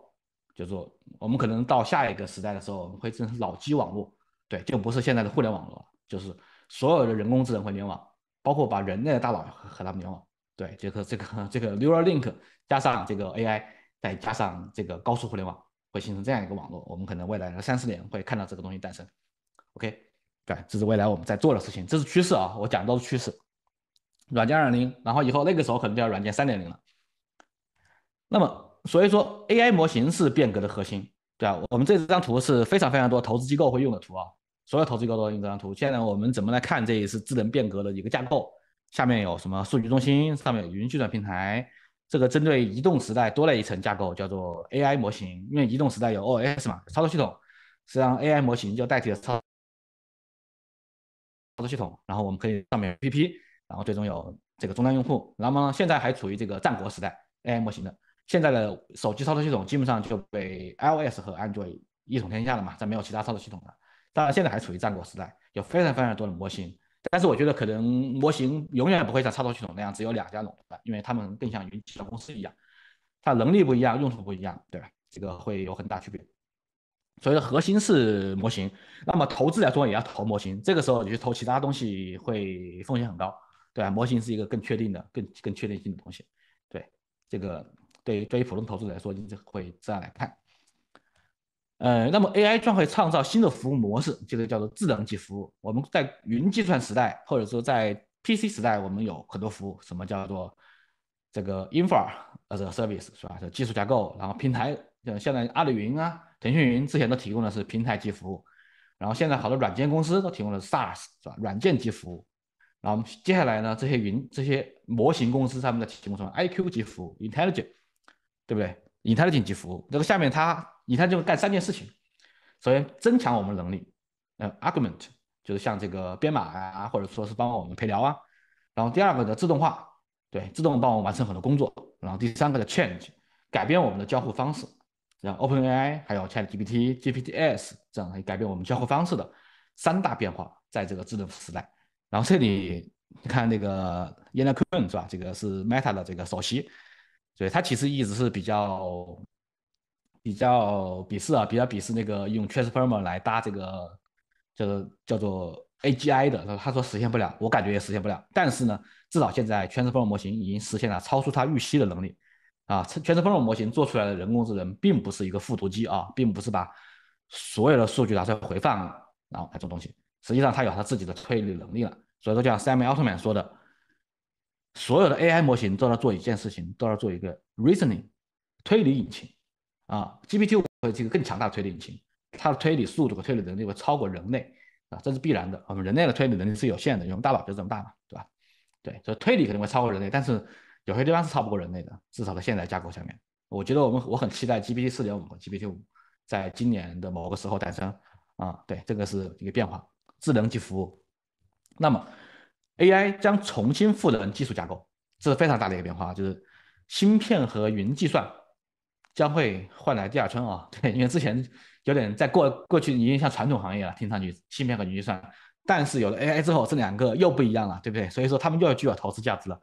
就说我们可能到下一个时代的时候，我们会真成脑机网络，对，就不是现在的互联网了，就是所有的人工智能会联网，包括把人类的大脑和和他们联网，对，这个这个这个 neural link 加上这个 AI，再加上这个高速互联网，会形成这样一个网络。我们可能未来的三四年会看到这个东西诞生。OK，对，这是未来我们在做的事情，这是趋势啊，我讲的都是趋势。软件二零，然后以后那个时候可能就要软件三点零了。那么，所以说 A I 模型是变革的核心，对啊，我们这张图是非常非常多投资机构会用的图啊，所有投资机构都用这张图。现在我们怎么来看这一次智能变革的一个架构？下面有什么数据中心？上面有云计算平台。这个针对移动时代多了一层架构，叫做 A I 模型。因为移动时代有 O S 嘛，操作系统，实际上 A I 模型就代替了操作系统，然后我们可以上面 A P P。然后最终有这个终端用户，那么现在还处于这个战国时代，AI 模型的现在的手机操作系统基本上就被 iOS 和 Android 一统天下了嘛，再没有其他操作系统的。当然现在还处于战国时代，有非常非常多的模型，但是我觉得可能模型永远不会像操作系统那样只有两家垄断因为他们更像云计算公司一样，它能力不一样，用途不一样，对吧？这个会有很大区别。所以核心是模型，那么投资来说也要投模型，这个时候你去投其他东西会风险很高。对吧？模型是一个更确定的、更更确定性的东西。对这个，对于对于普通投资者来说，你就会这样来看。呃，那么 AI 将会创造新的服务模式，就是叫做智能级服务。我们在云计算时代，或者说在 PC 时代，我们有很多服务。什么叫做这个 i n f r a s a r e c v i c e 是吧？就技术架构，然后平台，像现在阿里云啊、腾讯云之前都提供的是平台级服务，然后现在好多软件公司都提供了 SaaS 是吧？软件级服务。然我们接下来呢？这些云、这些模型公司他们在提供什么？IQ 级服务，Intelligent，对不对？Intelligent 级服务。这个下面它 Intelligent 就干三件事情：首先增强我们能力，嗯 a r g u m e n t 就是像这个编码啊，或者说是帮我们陪聊啊。然后第二个的自动化，对，自动帮我们完成很多工作。然后第三个的 Change，改变我们的交互方式，像 OpenAI 还有 ChatGPT、GPTs 这样改变我们交互方式的三大变化，在这个智能时代。然后这里你看那个 Yann u n 是吧？这个是 Meta 的这个首席，所以他其实一直是比较比较鄙视啊，比较鄙视那个用 Transformer 来搭这个叫做叫做 AGI 的。他说实现不了，我感觉也实现不了。但是呢，至少现在 Transformer 模型已经实现了超出他预期的能力啊。Transformer 模型做出来的人工智能并不是一个复读机啊，并不是把所有的数据拿出来回放然后来做东西。实际上，它有它自己的推理能力了。所以说，像 Sam 三 t m a n 说的，所有的 AI 模型都要做一件事情，都要做一个 reasoning 推理引擎啊。GPT 五是这个更强大的推理引擎，它的推理速度和推理能力会超过人类啊，这是必然的。我们人类的推理能力是有限的，我们大脑就这么大嘛，对吧？对，所以推理肯定会超过人类，但是有些地方是超不过人类的，至少在现在架构下面。我觉得我们我很期待 GPT 四点五和 GPT 五在今年的某个时候诞生啊。对，这个是一个变化，智能及服务。那么，AI 将重新赋能技术架构，这是非常大的一个变化，就是芯片和云计算将会换来第二春啊！[laughs] 对，因为之前有点在过过去已经像传统行业了，听上去芯片和云计算，但是有了 AI 之后，这两个又不一样了，对不对？所以说他们又要具有投资价值了，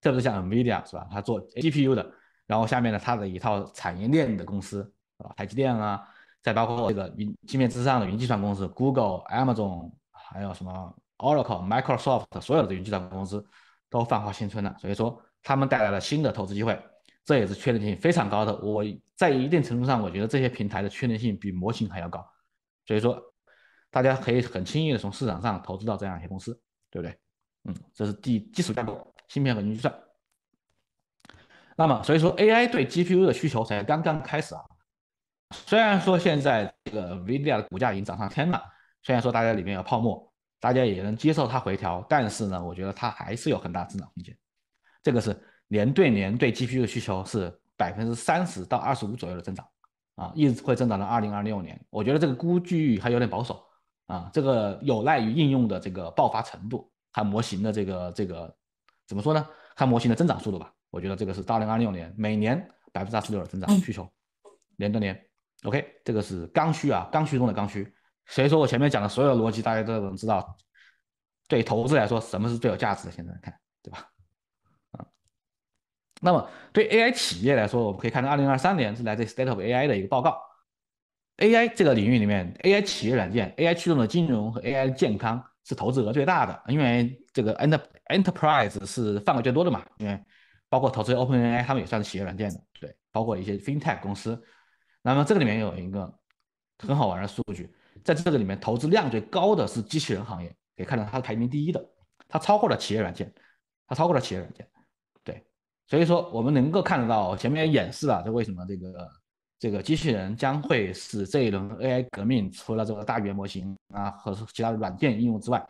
特别是像 NVIDIA 是吧？它做 GPU 的，然后下面呢，它的一套产业链的公司啊，吧？台积电啊，再包括这个云芯片之上的云计算公司，Google、Amazon 还有什么？Oracle、Microsoft 的所有的云计算公司都泛化新村了，所以说他们带来了新的投资机会，这也是确定性非常高的。我在一定程度上，我觉得这些平台的确定性比模型还要高，所以说大家可以很轻易的从市场上投资到这样一些公司，对不对？嗯，这是第基础架构、芯片和云计算。那么所以说 AI 对 GPU 的需求才刚刚开始啊，虽然说现在这个 VIA 的股价已经涨上天了，虽然说大家里面有泡沫。大家也能接受它回调，但是呢，我觉得它还是有很大增长空间。这个是年对年对 GPU 的需求是百分之三十到二十五左右的增长啊，一直会增长到二零二六年。我觉得这个估计还有点保守啊，这个有赖于应用的这个爆发程度，看模型的这个这个怎么说呢？看模型的增长速度吧。我觉得这个是到二零二六年每年百分之二十六的增长需求，年对年。OK，这个是刚需啊，刚需中的刚需。所以说我前面讲的所有的逻辑，大家都能知道。对投资来说，什么是最有价值的？现在看，对吧？嗯。那么对 AI 企业来说，我们可以看到，二零二三年是来自 State of AI 的一个报告。AI 这个领域里面，AI 企业软件、AI 驱动的金融和 AI 健康是投资额最大的，因为这个 enterprise 是范围最多的嘛。因为包括投资 OpenAI，他们也算是企业软件的，对，包括一些 FinTech 公司。那么这个里面有一个很好玩的数据。在这个里面，投资量最高的是机器人行业，可以看到它是排名第一的，它超过了企业软件，它超过了企业软件。对，所以说我们能够看得到前面演示了，这为什么这个这个机器人将会使这一轮 AI 革命，除了这个大语言模型啊和其他的软件应用之外，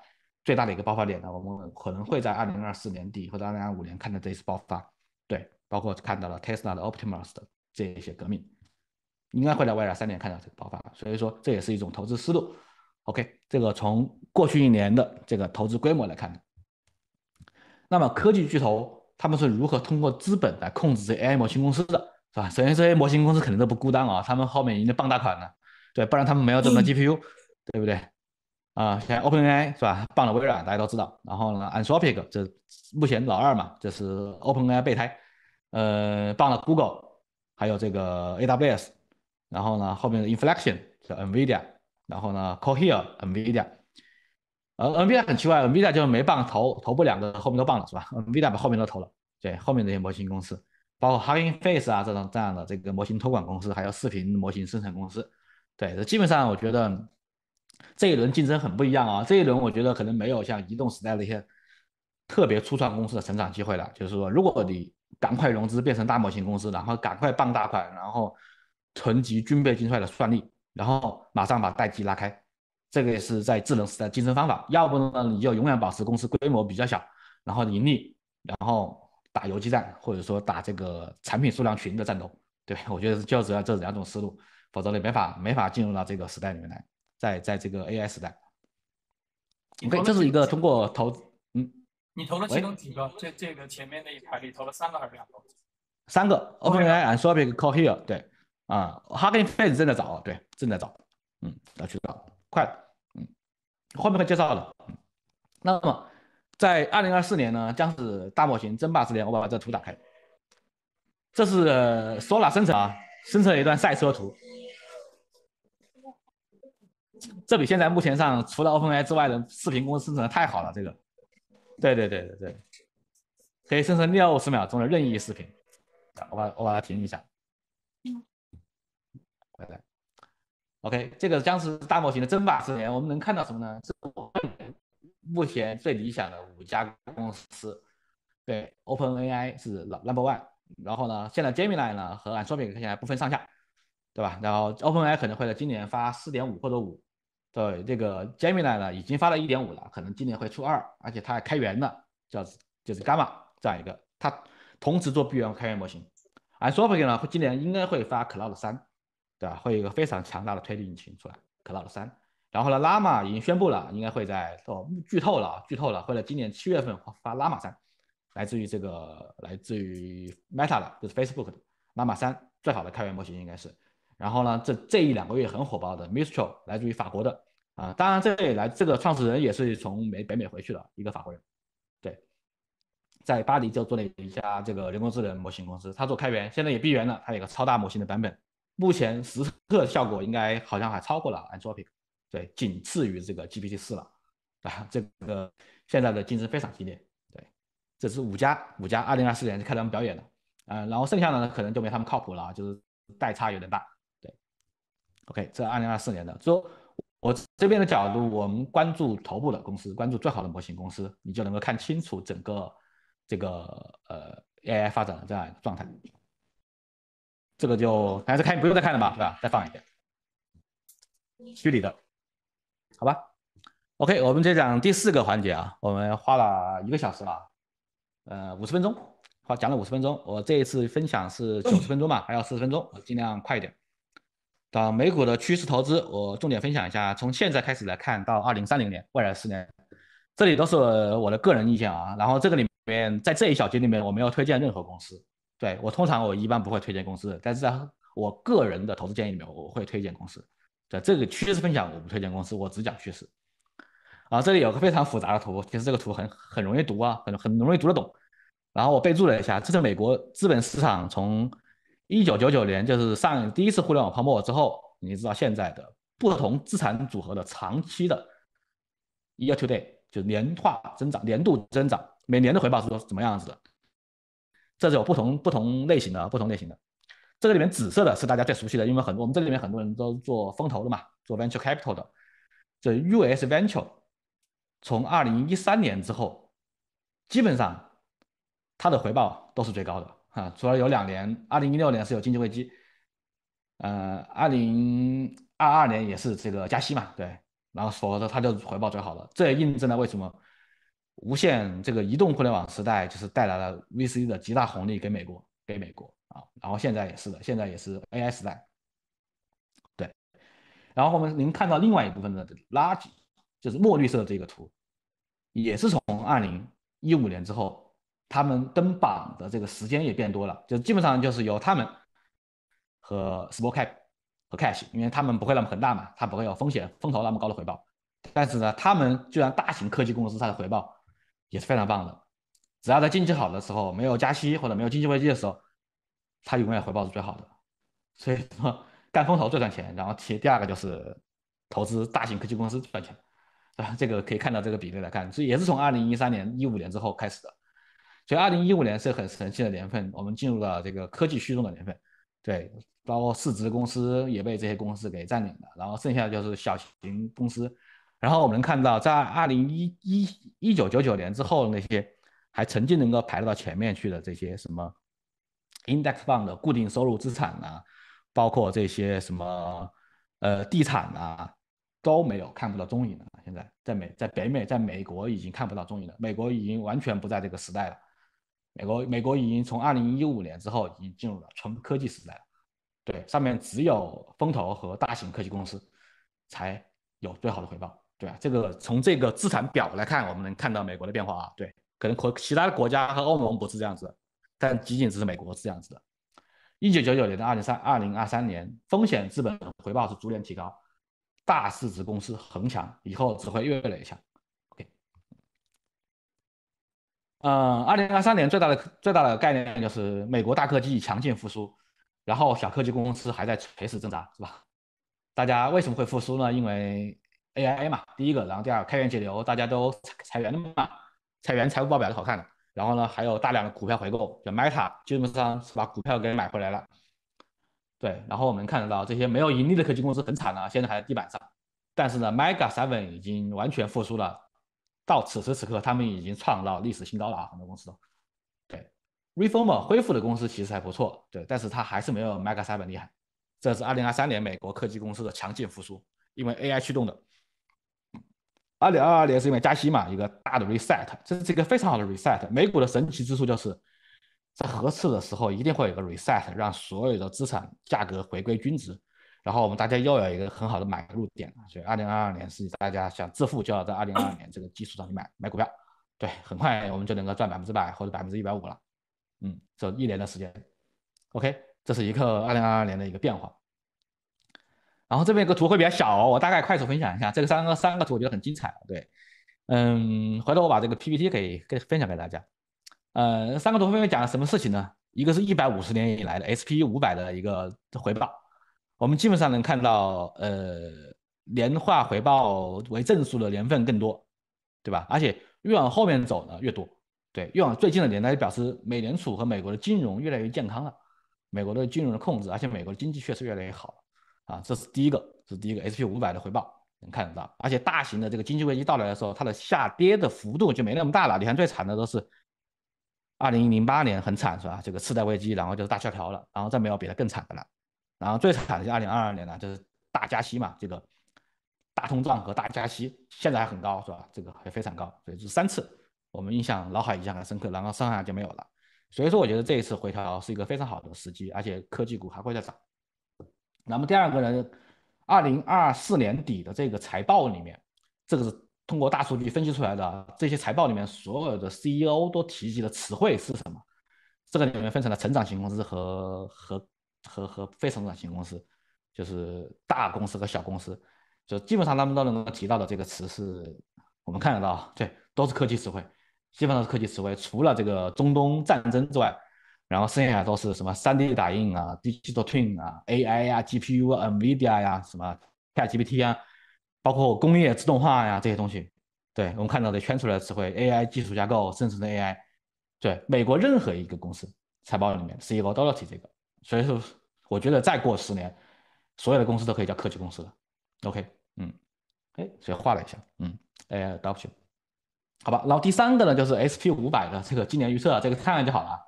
最大的一个爆发点呢，我们可能会在二零二四年底或者二零二五年看到这一次爆发。对，包括看到了 Tesla 的 Optimus 的这一些革命。应该会在未来三年看到这个爆发，所以说这也是一种投资思路。OK，这个从过去一年的这个投资规模来看，那么科技巨头他们是如何通过资本来控制这 AI 模型公司的，是吧？首先，这 AI 模型公司肯定都不孤单啊，他们后面已经傍大款了，对，不然他们没有这么多 GPU，对不对？啊，像 OpenAI 是吧？傍了微软，大家都知道。然后呢，Anthropic 这目前老二嘛，这是 OpenAI 备胎，呃，傍了 Google，还有这个 AWS。然后呢，后面的 i n f l e c t i o n 是 NVIDIA，然后呢，Cohere NVIDIA，呃，NVIDIA 很奇怪，NVIDIA 就是没棒头头部两个，后面都棒了是吧？NVIDIA 把后面都投了，对，后面这些模型公司，包括 Hugging Face 啊这种这样的这个模型托管公司，还有视频模型生产公司，对，这基本上我觉得这一轮竞争很不一样啊，这一轮我觉得可能没有像移动时代那些特别初创公司的成长机会了，就是说，如果你赶快融资变成大模型公司，然后赶快傍大款，然后。囤积军备竞赛的算力，然后马上把代际拉开，这个也是在智能时代竞争方法。要不呢，你就永远保持公司规模比较小，然后盈利，然后打游击战，或者说打这个产品数量群的战斗。对我觉得就只要这两种思路，否则你没法没法进入到这个时代里面来，在在这个 AI 时代。OK，这是一个通过投嗯，你投了其中几个？这这个前面那一排里投了三个还是两个？三个 OpenAI and Cohere 对。啊，Hugging Face 正在找，对，正在找，嗯，要去找，快，嗯，后面会介绍的，嗯，那么在二零二四年呢，将是大模型争霸之年，我把这图打开，这是 s o r a 生成啊，生成了一段赛车图，这比现在目前上除了 OpenAI 之外的视频公司生成的太好了，这个，对对对对对，可以生成六十秒钟的任意视频，我把我把它停一下，嗯。OK，这个将是大模型的争霸之年，我们能看到什么呢？目前最理想的五家公司，对，OpenAI 是 Number One，然后呢，现在 Gemini 呢和 Anthropic 现在不分上下，对吧？然后 OpenAI 可能会在今年发4.5或者5，对，这个 Gemini 呢已经发了1.5了，可能今年会出2，而且它还开源了，叫就是 Gamma 这样一个，它同时做闭源开源模型，Anthropic 呢今年应该会发 Cloud 三。对吧？会有一个非常强大的推力引擎出来 c l o u d 三。3。然后呢 l a m a 已经宣布了，应该会在哦，剧透了剧透了，会在今年七月份发 Llama 3，来自于这个来自于 Meta 的，就是 Facebook 的 l a m a 3最好的开源模型应该是。然后呢，这这一两个月很火爆的 Mistral 来自于法国的啊，当然这也来这个创始人也是从美北美回去的一个法国人，对，在巴黎就做了一家这个人工智能模型公司，他做开源，现在也闭源了，他有个超大模型的版本。目前实测效果应该好像还超过了 Anthropic，对，仅次于这个 GPT 四了啊。这个现在的竞争非常激烈，对，这是五家，五家。二零二四年就看他们表演的，嗯，然后剩下的呢可能就没他们靠谱了，就是代差有点大，对。OK，这二零二四年的，从我这边的角度，我们关注头部的公司，关注最好的模型公司，你就能够看清楚整个这个呃 AI 发展的这样一个状态。这个就还是看不用再看了吧，是吧？再放一遍，虚拟的，好吧？OK，我们这讲第四个环节啊，我们花了一个小时了，呃，五十分钟，花讲了五十分钟。我这一次分享是九十分钟嘛，还要四十分钟，我尽量快一点。到美股的趋势投资，我重点分享一下，从现在开始来看到二零三零年未来十年，这里都是我的个人意见啊。然后这个里面，在这一小节里面，我没有推荐任何公司。对我通常我一般不会推荐公司，但是在我个人的投资建议里面我会推荐公司，在这个趋势分享我不推荐公司，我只讲趋势。啊，这里有个非常复杂的图，其实这个图很很容易读啊，很很容易读得懂。然后我备注了一下，这是美国资本市场从一九九九年就是上第一次互联网泡沫之后，你知道现在的不同资产组合的长期的，year to day 就年化增长、年度增长、每年的回报是多是怎么样子的？这是有不同不同类型的，不同类型的。这个里面紫色的是大家最熟悉的，因为很我们这里面很多人都做风投的嘛，做 venture capital 的。这 US venture 从二零一三年之后，基本上它的回报都是最高的啊，除了有两年，二零一六年是有经济危机，呃，二零二二年也是这个加息嘛，对，然后所以说它就回报最好了。这也印证了为什么。无线这个移动互联网时代就是带来了 VC 的极大红利给美国，给美国啊，然后现在也是的，现在也是 AI 时代，对，然后我们您看到另外一部分的垃圾，就是墨绿色这个图，也是从二零一五年之后，他们登榜的这个时间也变多了，就基本上就是由他们和 s p a r p 和 Cash，因为他们不会那么恒大嘛，他不会有风险，风投那么高的回报，但是呢，他们居然大型科技公司它的回报。也是非常棒的，只要在经济好的时候，没有加息或者没有经济危机的时候，它永远回报是最好的。所以说干风投最赚钱，然后其第二个就是投资大型科技公司赚钱，啊，这个可以看到这个比例来看，所以也是从二零一三年一五年之后开始的。所以二零一五年是很神奇的年份，我们进入了这个科技驱动的年份，对，包括市值公司也被这些公司给占领了，然后剩下就是小型公司。然后我们能看到，在二零一一一九九九年之后，那些还曾经能够排得到前面去的这些什么，index fund 的固定收入资产啊，包括这些什么呃地产啊，都没有看不到踪影了。现在在美在北美，在美国已经看不到踪影了。美国已经完全不在这个时代了。美国美国已经从二零一五年之后已经进入了纯科技时代了。对，上面只有风投和大型科技公司才有最好的回报。对吧？这个从这个资产表来看，我们能看到美国的变化啊。对，可能国其他的国家和欧盟不是这样子，但仅仅只是美国是这样子的。一九九九年到二零三二零二三年，风险资本回报是逐年提高，大市值公司恒强，以后只会越来越强。OK，嗯，二零二三年最大的最大的概念就是美国大科技强劲复苏，然后小科技公司还在垂死挣扎，是吧？大家为什么会复苏呢？因为 A I 嘛，第一个，然后第二，开源节流，大家都裁员的嘛，裁员财务报表是好看的。然后呢，还有大量的股票回购，叫 Meta 基本上是把股票给买回来了。对，然后我们看得到这些没有盈利的科技公司很惨啊，现在还在地板上。但是呢 m e g a Seven 已经完全复苏了，到此时此刻，他们已经创造历史新高了啊，很多公司都。对，Reformer 恢复的公司其实还不错，对，但是它还是没有 m e g a Seven 厉害。这是二零二三年美国科技公司的强劲复苏，因为 A I 驱动的。二零二二年是因为加息嘛，一个大的 reset，这是一个非常好的 reset。美股的神奇之处就是在合适的时候一定会有个 reset，让所有的资产价格回归均值。然后我们大家又有一个很好的买入点，所以二零二二年是大家想致富就要在二零二二年这个基础上去买买股票。对，很快我们就能够赚百分之百或者百分之一百五了。嗯，这一年的时间。OK，这是一个二零二二年的一个变化。然后这边有个图会比较小，我大概快速分享一下，这个三个三个图我觉得很精彩。对，嗯，回头我把这个 PPT 给给分享给大家。呃，三个图分别讲了什么事情呢？一个是150年以来的 S&P500 的一个回报，我们基本上能看到，呃，年化回报为正数的年份更多，对吧？而且越往后面走呢越多，对，越往最近的年，代就表示美联储和美国的金融越来越健康了，美国的金融的控制，而且美国的经济确实越来越好。啊，这是第一个，这是第一个 SP 五百的回报能看得到，而且大型的这个经济危机到来的时候，它的下跌的幅度就没那么大了。你看最惨的都是二零零八年很惨是吧？这个次贷危机，然后就是大萧条了，然后再没有比它更惨的了。然后最惨的就二零二二年了，就是大加息嘛，这个大通胀和大加息现在还很高是吧？这个还非常高，所以这是三次，我们印象脑海印象很深刻，然后上海就没有了。所以说我觉得这一次回调是一个非常好的时机，而且科技股还会再涨。那么第二个呢，二零二四年底的这个财报里面，这个是通过大数据分析出来的。这些财报里面所有的 CEO 都提及的词汇是什么？这个里面分成了成长型公司和和和和非成长型公司，就是大公司和小公司。就基本上他们都能够提到的这个词是，我们看得到，对，都是科技词汇，基本上是科技词汇，除了这个中东战争之外。然后剩下都是什么 3D 打印啊、d i g i Twin a l t 啊、AI 呀、GPU 啊、NVIDIA 呀、什么 c h a t GPT 啊，包括工业自动化呀这些东西。对我们看到的圈出来的词汇，AI 技术架构、生成的 AI，对美国任何一个公司财报里面，CEO 都提这个。所以说，我觉得再过十年，所有的公司都可以叫科技公司了。OK，嗯，哎，所以画了一下，嗯，adoption。好吧。然后第三个呢，就是 SP 五百的这个今年预测，这个看看就好了。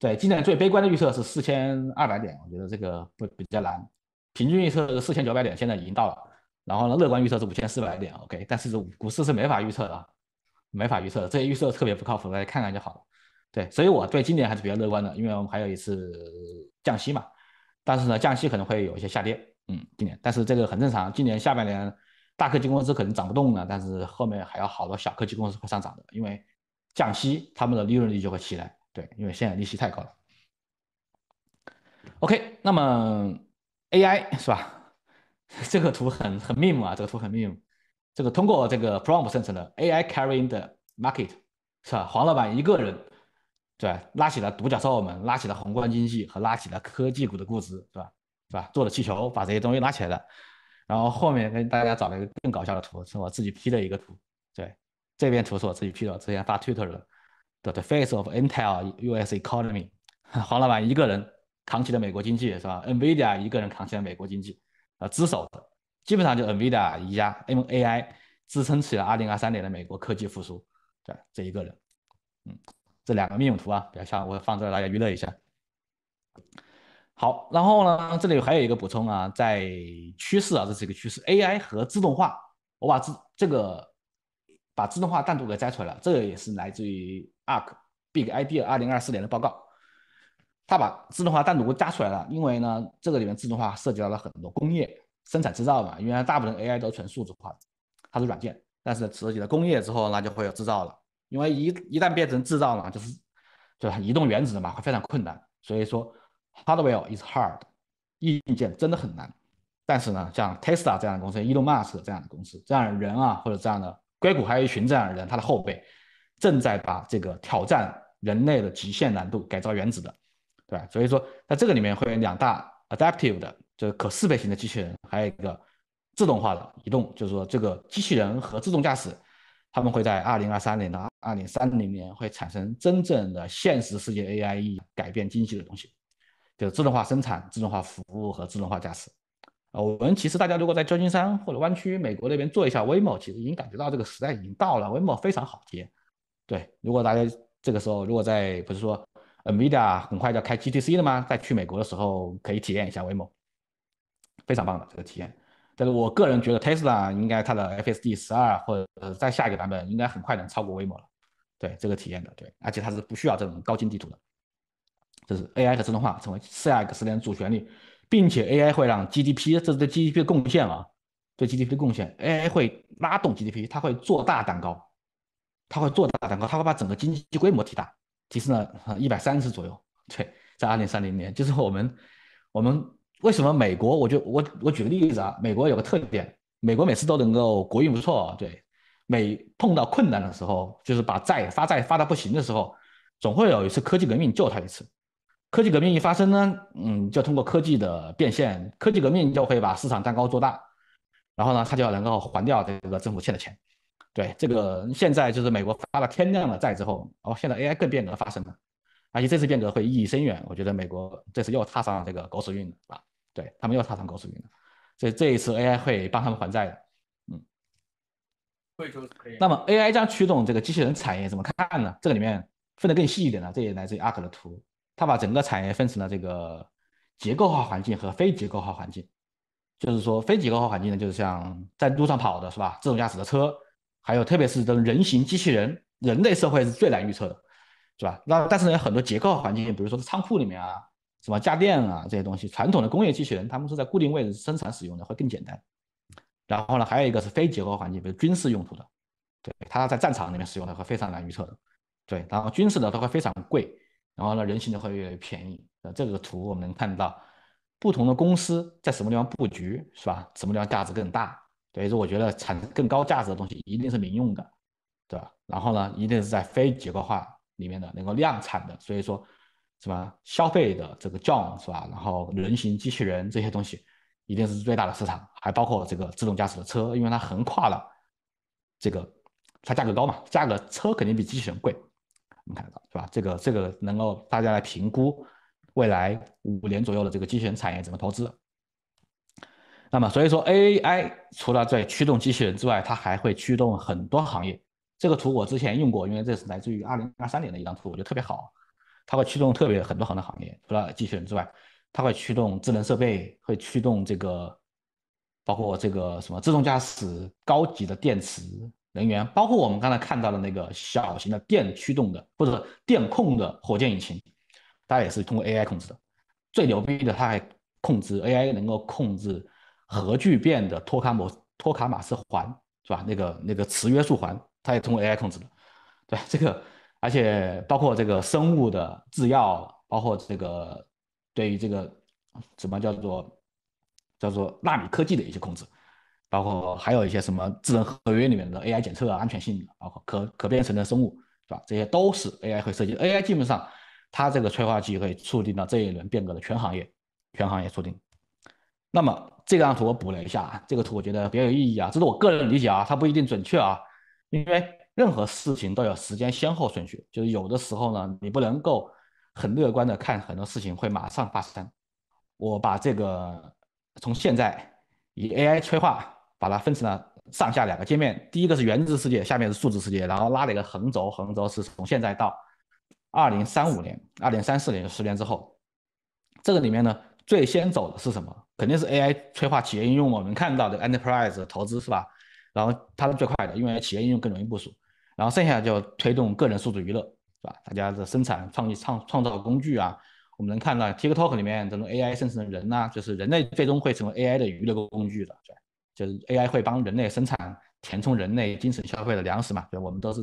对，今年最悲观的预测是四千二百点，我觉得这个不比较难。平均预测是四千九百点，现在已经到了。然后呢，乐观预测是五千四百点，OK。但是股市是没法预测的，没法预测，这些预测特别不靠谱，大家看看就好了。对，所以我对今年还是比较乐观的，因为我们还有一次降息嘛。但是呢，降息可能会有一些下跌，嗯，今年。但是这个很正常，今年下半年大科技公司可能涨不动了，但是后面还有好多小科技公司会上涨的，因为降息，他们的利润率就会起来。对，因为现在利息太高了。OK，那么 AI 是吧？[laughs] 这个图很很 mem 啊，这个图很 mem。这个通过这个 prompt 生成的 AI carrying the market 是吧？黄老板一个人对拉起了独角兽们，拉起了宏观经济和拉起了科技股的估值是吧？是吧？做了气球，把这些东西拉起来了。然后后面跟大家找了一个更搞笑的图，是我自己 P 的一个图。对，这边图是我自己 P 的，之前发 Twitter 的。The face of Intel U.S. economy，黄老板一个人扛起了美国经济，是吧？NVIDIA 一个人扛起了美国经济，啊，之首的，基本上就 NVIDIA 一家 AI 支撑起了2023年的美国科技复苏，对，这一个人，嗯，这两个命图啊，比较像，我放这儿大家娱乐一下。好，然后呢，这里还有一个补充啊，在趋势啊，这是一个趋势，AI 和自动化，我把自这个把自动化单独给摘出来了，这个也是来自于。Arc Big Idea 二零二四年的报告，他把自动化单独加出来了，因为呢，这个里面自动化涉及到了很多工业生产制造嘛，因为大部分 AI 都纯数字化它是软件，但是涉及到工业之后，那就会有制造了，因为一一旦变成制造嘛，就是就移动原子嘛，会非常困难，所以说 Hardware is hard，硬件真的很难，但是呢，像 Tesla 这样的公司，移动 Mask 这样的公司，这样人啊，或者这样的硅谷还有一群这样的人，他的后辈。正在把这个挑战人类的极限难度，改造原子的，对吧？所以说，在这个里面会有两大 adaptive 的，就是可适配型的机器人，还有一个自动化的移动。就是说，这个机器人和自动驾驶，他们会在二零二三年到二零三零年会产生真正的现实世界 AI，一改变经济的东西，就是自动化生产、自动化服务和自动化驾驶。呃，我们其实大家如果在旧金山或者湾区、美国那边做一下 Waymo，其实已经感觉到这个时代已经到了，Waymo 非常好接。对，如果大家这个时候如果在不是说，NVIDIA 很快就要开 GTC 了吗？在去美国的时候可以体验一下 Waymo，非常棒的这个体验。但是我个人觉得 Tesla 应该它的 FSD 十二或者在下一个版本应该很快能超过 Waymo 了。对这个体验的，对，而且它是不需要这种高精地图的。这是 AI 和自动化成为下一个十年主旋律，并且 AI 会让 GDP，这是对 GDP 的贡献啊，对 GDP 的贡献，AI 会拉动 GDP，它会做大蛋糕。他会做大蛋糕，他会把整个经济规模提大，提升到一百三十左右。对，在二零三零年，就是我们，我们为什么美国？我就我我举个例子啊，美国有个特点，美国每次都能够国运不错。对，每碰到困难的时候，就是把债发债发的不行的时候，总会有一次科技革命救他一次。科技革命一发生呢，嗯，就通过科技的变现，科技革命就会把市场蛋糕做大，然后呢，它就要能够还掉这个政府欠的钱。对这个，现在就是美国发了天量的债之后，哦，现在 AI 更变革发生了，而且这次变革会意义深远。我觉得美国这次又踏上了这个狗屎运了，对他们又踏上狗屎运了，所以这一次 AI 会帮他们还债的。嗯，贵州可以。那么 AI 将驱动这个机器人产业怎么看呢？这个里面分得更细一点呢？这也来自于阿可的图，他把整个产业分成了这个结构化环境和非结构化环境，就是说非结构化环境呢，就是像在路上跑的是吧，自动驾驶的车。还有，特别是这种人形机器人，人类社会是最难预测的，是吧？那但是呢，有很多结构环境，比如说仓库里面啊，什么家电啊这些东西，传统的工业机器人，他们是在固定位置生产使用的，会更简单。然后呢，还有一个是非结构环境，比如军事用途的，对，它在战场里面使用的会非常难预测的，对。然后军事的它会非常贵，然后呢，人形的会越来越便宜。这个图我们能看到不同的公司在什么地方布局，是吧？什么地方价值更大？所以说，我觉得产生更高价值的东西一定是民用的，对吧？然后呢，一定是在非结构化里面的能够量产的。所以说，什么消费的这个 John 是吧？然后人形机器人这些东西，一定是最大的市场，还包括这个自动驾驶的车，因为它横跨了这个，它价格高嘛，价格车肯定比机器人贵，能看得到是吧？这个这个能够大家来评估未来五年左右的这个机器人产业怎么投资。那么，所以说 AI 除了在驱动机器人之外，它还会驱动很多行业。这个图我之前用过，因为这是来自于二零二三年的一张图，我觉得特别好。它会驱动特别很多很多行业，除了机器人之外，它会驱动智能设备，会驱动这个，包括这个什么自动驾驶、高级的电池、能源，包括我们刚才看到的那个小型的电驱动的或者电控的火箭引擎，它也是通过 AI 控制的。最牛逼的，它还控制 AI 能够控制。核聚变的托卡姆托卡马斯环是吧？那个那个磁约束环，它也通过 AI 控制的，对这个，而且包括这个生物的制药，包括这个对于这个什么叫做叫做纳米科技的一些控制，包括还有一些什么智能合约里面的 AI 检测安全性，包括可可编程的生物是吧？这些都是 AI 会涉及。AI 基本上它这个催化剂会促进到这一轮变革的全行业，全行业促进。那么这张图我补了一下，这个图我觉得比较有意义啊，这是我个人理解啊，它不一定准确啊，因为任何事情都有时间先后顺序，就是有的时候呢，你不能够很乐观的看很多事情会马上发生。我把这个从现在以 AI 催化把它分成了上下两个界面，第一个是原子世界，下面是数字世界，然后拉了一个横轴，横轴是从现在到二零三五年，二零三四年十年之后，这个里面呢，最先走的是什么？肯定是 AI 催化企业应用，我们看到的 enterprise 投资是吧？然后它是最快的，因为企业应用更容易部署。然后剩下就推动个人数字娱乐，是吧？大家的生产、创意、创创造工具啊，我们能看到 TikTok 里面这种 AI 生成的人呐，就是人类最终会成为 AI 的娱乐工具的，对，就是 AI 会帮人类生产、填充人类精神消费的粮食嘛，对，我们都是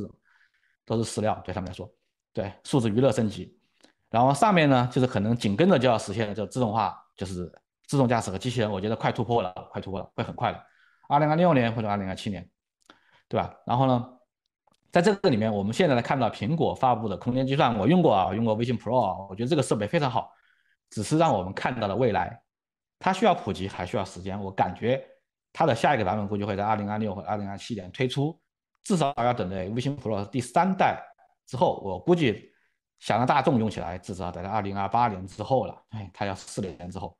都是饲料对他们来说，对，数字娱乐升级。然后上面呢，就是可能紧跟着就要实现的，叫自动化，就是。自动驾驶和机器人，我觉得快突破了，快突破了，会很快的。二零二六年或者二零二七年，对吧？然后呢，在这个里面，我们现在来看到苹果发布的空间计算，我用过啊，用过微信 Pro 啊，我觉得这个设备非常好，只是让我们看到了未来，它需要普及，还需要时间。我感觉它的下一个版本估计会在二零二六或二零二七年推出，至少要等待微信 Pro 第三代之后。我估计想让大众用起来，至少得到二零二八年之后了，哎，它要四年之后。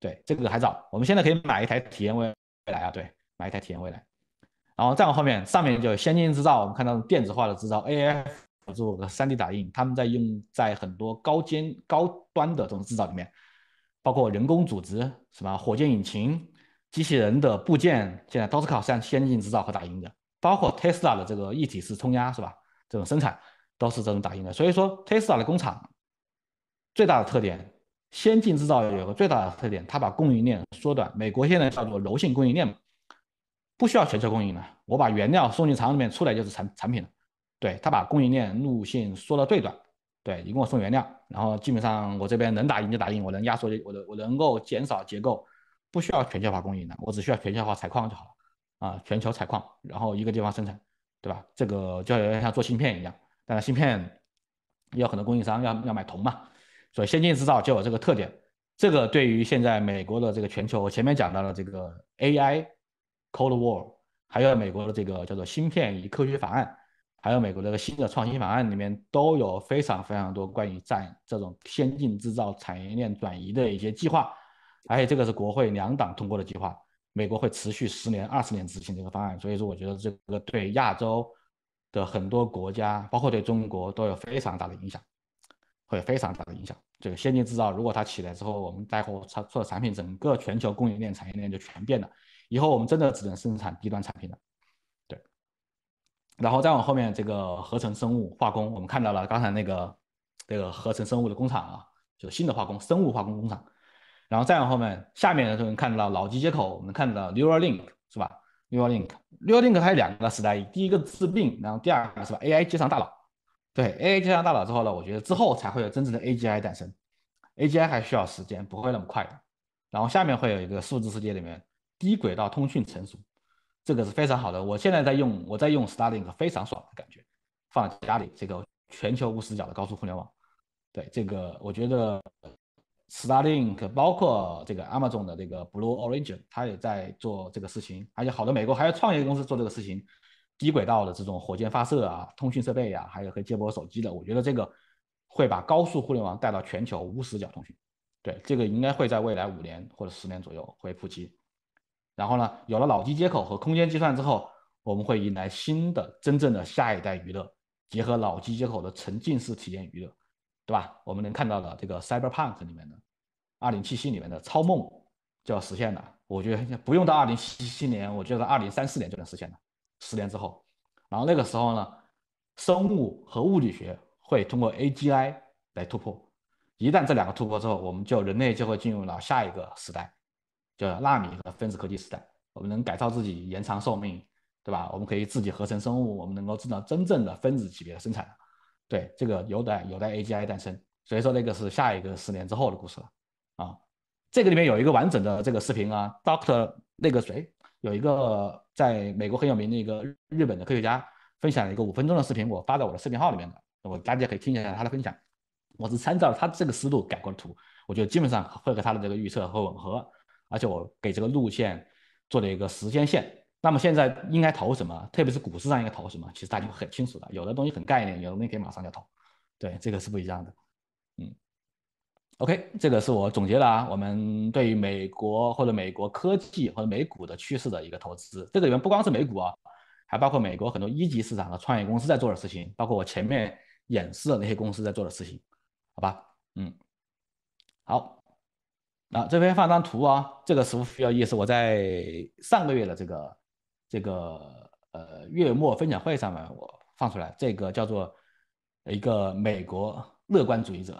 对这个还早，我们现在可以买一台体验未未来啊，对，买一台体验未来，然后再往后面上面就有先进制造，我们看到电子化的制造，AI 辅助的 3D 打印，他们在用在很多高尖高端的这种制造里面，包括人工组织什么火箭引擎、机器人的部件，现在都是靠像先进制造和打印的，包括 Tesla 的这个一体式冲压是吧？这种生产都是这种打印的，所以说 Tesla 的工厂最大的特点。先进制造有个最大的特点，它把供应链缩短。美国现在叫做柔性供应链嘛，不需要全球供应了。我把原料送进厂里面，出来就是产产品了。对他把供应链路线缩到最短，对你给我送原料，然后基本上我这边能打印就打印，我能压缩我的我能够减少结构，不需要全球化供应了，我只需要全球化采矿就好了啊，全球采矿，然后一个地方生产，对吧？这个就要像做芯片一样，但是芯片有很多供应商要要买铜嘛。所以先进制造就有这个特点，这个对于现在美国的这个全球，我前面讲到了这个 AI、Cold War，还有美国的这个叫做芯片与科学法案，还有美国这个新的创新法案里面都有非常非常多关于在这种先进制造产业链转移的一些计划，而且这个是国会两党通过的计划，美国会持续十年、二十年执行这个方案，所以说我觉得这个对亚洲的很多国家，包括对中国都有非常大的影响。会非常大的影响。这个先进制造，如果它起来之后，我们带货它做的产品，整个全球供应链产业链就全变了。以后我们真的只能生产低端产品了。对。然后再往后面，这个合成生物化工，我们看到了刚才那个这个合成生物的工厂啊，就是新的化工生物化工工厂。然后再往后面，下面的我们看到脑机接口，我们看到 Neuralink 是吧？Neuralink，Neuralink 它有两个时代第一个治病，然后第二个是吧？AI 接上大脑。对 A A 加上大脑之后呢，我觉得之后才会有真正的 A G I 诞生，A G I 还需要时间，不会那么快的。然后下面会有一个数字世界里面低轨道通讯成熟，这个是非常好的。我现在在用，我在用 Starlink 非常爽的感觉，放在家里这个全球无死角的高速互联网。对这个，我觉得 Starlink 包括这个 Amazon 的这个 Blue Origin，它也在做这个事情，而且好多美国还有创业公司做这个事情。低轨道的这种火箭发射啊，通讯设备呀，还有可以接驳手机的，我觉得这个会把高速互联网带到全球，无死角通讯。对，这个应该会在未来五年或者十年左右会普及。然后呢，有了脑机接口和空间计算之后，我们会迎来新的真正的下一代娱乐，结合脑机接口的沉浸式体验娱乐，对吧？我们能看到的这个 Cyberpunk 里面的2077里面的超梦就要实现了。我觉得不用到2077年，我觉得2034年就能实现了。十年之后，然后那个时候呢，生物和物理学会通过 AGI 来突破。一旦这两个突破之后，我们就人类就会进入了下一个时代，叫纳米和分子科技时代。我们能改造自己，延长寿命，对吧？我们可以自己合成生物，我们能够制造真正的分子级别的生产。对，这个有待有待 AGI 诞生。所以说，那个是下一个十年之后的故事了啊。这个里面有一个完整的这个视频啊，Doctor 那个谁？有一个在美国很有名的一个日本的科学家分享了一个五分钟的视频，我发在我的视频号里面的，我大家可以听一下他的分享。我是参照他这个思路改过的图，我觉得基本上会和他的这个预测会吻合。而且我给这个路线做了一个时间线。那么现在应该投什么？特别是股市上应该投什么？其实大家很清楚的，有的东西很概念，有的东西可以马上要投。对，这个是不一样的。嗯。OK，这个是我总结的啊，我们对于美国或者美国科技或者美股的趋势的一个投资。这个里面不光是美股啊，还包括美国很多一级市场的创业公司在做的事情，包括我前面演示的那些公司在做的事情，好吧？嗯，好，那这边放张图啊，这个是比较有意思。我在上个月的这个这个呃月末分享会上面我放出来，这个叫做一个美国乐观主义者。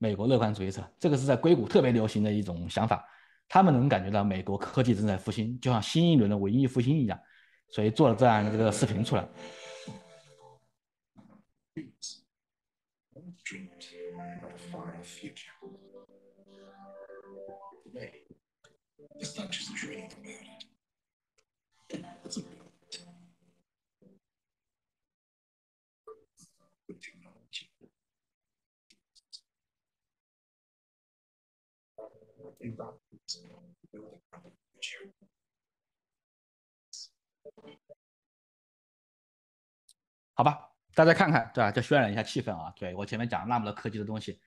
美国乐观主义者，这个是在硅谷特别流行的一种想法。他们能感觉到美国科技正在复兴，就像新一轮的文艺复兴一样，所以做了这样一个视频出来。好吧，大家看看，对吧？就渲染一下气氛啊！对我前面讲了那么多科技的东西，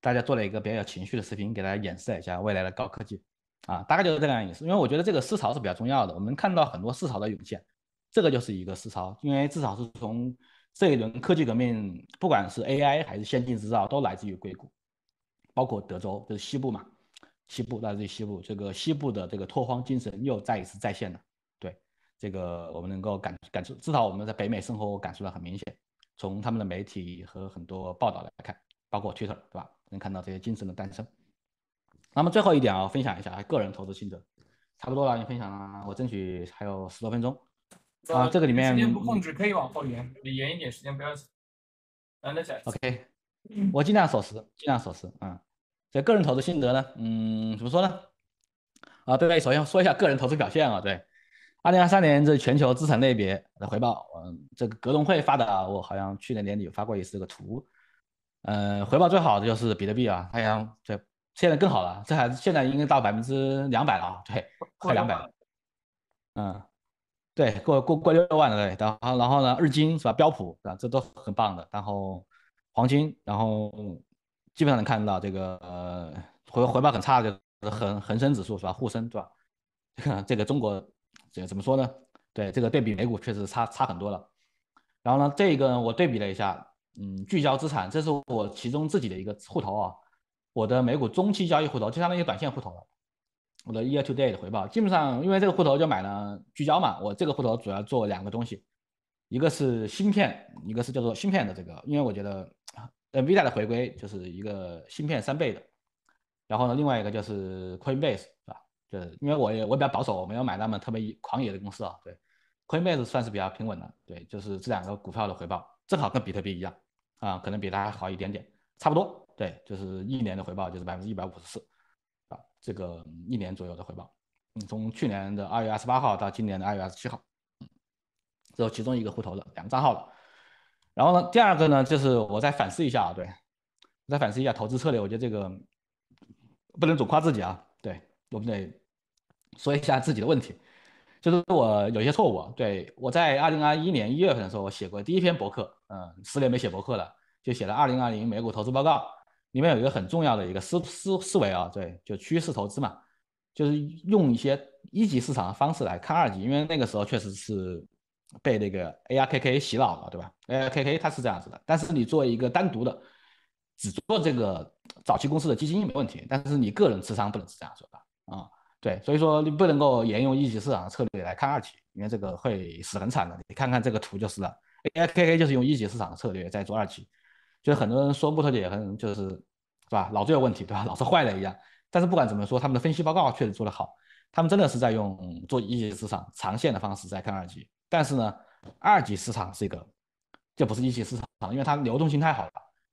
大家做了一个比较有情绪的视频，给大家演示一下未来的高科技啊，大概就是这样意思。因为我觉得这个思潮是比较重要的，我们看到很多思潮的涌现，这个就是一个思潮。因为至少是从这一轮科技革命，不管是 AI 还是先进制造，都来自于硅谷，包括德州，就是西部嘛。西部，来自于西部，这个西部的这个拓荒精神又再一次再现了。对，这个我们能够感感触，至少我们在北美生活，我感受到很明显。从他们的媒体和很多报道来看，包括 Twitter，对吧？能看到这些精神的诞生。那么最后一点啊，分享一下个人投资心得。差不多了，你分享了，我争取还有十多分钟啊。这个里面时间不控制，可以往后延，你延一点时间不要。啊，那行。OK，我尽量守时，尽量守时，嗯。这个人投资心得呢？嗯，怎么说呢？啊，对，首先说一下个人投资表现啊。对，二零二三年这全球资产类别的回报，嗯，这个格隆会发的，我好像去年年底发过一次这个图。嗯，回报最好的就是比特币啊，哎呀，这现在更好了，这还现在应该到百分之两百了啊，对，快两百。了，嗯，对，过过过六万了。对，然后然后呢，日金是吧？标普是吧？这都很棒的。然后黄金，然后。基本上能看到这个呃回回报很差的，恒恒生指数是吧？沪深是吧？这个这个中国这个怎么说呢？对，这个对比美股确实差差很多了。然后呢，这个我对比了一下，嗯，聚焦资产，这是我其中自己的一个户头啊，我的美股中期交易户头，就相当于短线户头了。我的 year to day 的回报，基本上因为这个户头就买了聚焦嘛，我这个户头主要做两个东西，一个是芯片，一个是叫做芯片的这个，因为我觉得 n v i t a 的回归就是一个芯片三倍的，然后呢，另外一个就是 Coinbase，是吧？就是因为我也我比较保守，我没有买那么特别狂野的公司啊。对，Coinbase 算是比较平稳的，对，就是这两个股票的回报正好跟比特币一样啊，可能比它还好一点点，差不多。对，就是一年的回报就是百分之一百五十四，啊，这个一年左右的回报，嗯，从去年的二月二十八号到今年的二月二十七号，嗯，只有其中一个户头了，两个账号了。然后呢，第二个呢，就是我再反思一下啊，对，我再反思一下投资策略。我觉得这个不能总夸自己啊，对我们得说一下自己的问题，就是我有些错误。对，我在二零二一年一月份的时候，我写过第一篇博客，嗯，十年没写博客了，就写了《二零二零美股投资报告》，里面有一个很重要的一个思思思维啊，对，就趋势投资嘛，就是用一些一级市场的方式来看二级，因为那个时候确实是。被那个 ARKK 洗脑了，对吧？ARKK 它是这样子的，但是你做一个单独的，只做这个早期公司的基金没问题，但是你个人持仓不能是这样说的啊。对，所以说你不能够沿用一级市场的策略来看二级，因为这个会死很惨的。你看看这个图就是了，ARKK 就是用一级市场的策略在做二级，就是很多人说穆头姐很就是是吧，脑子有问题，对吧？脑子坏了一样。但是不管怎么说，他们的分析报告确实做得好。他们真的是在用做一级市场长线的方式在看二级，但是呢，二级市场是一个，这不是一级市场，因为它流动性太好了，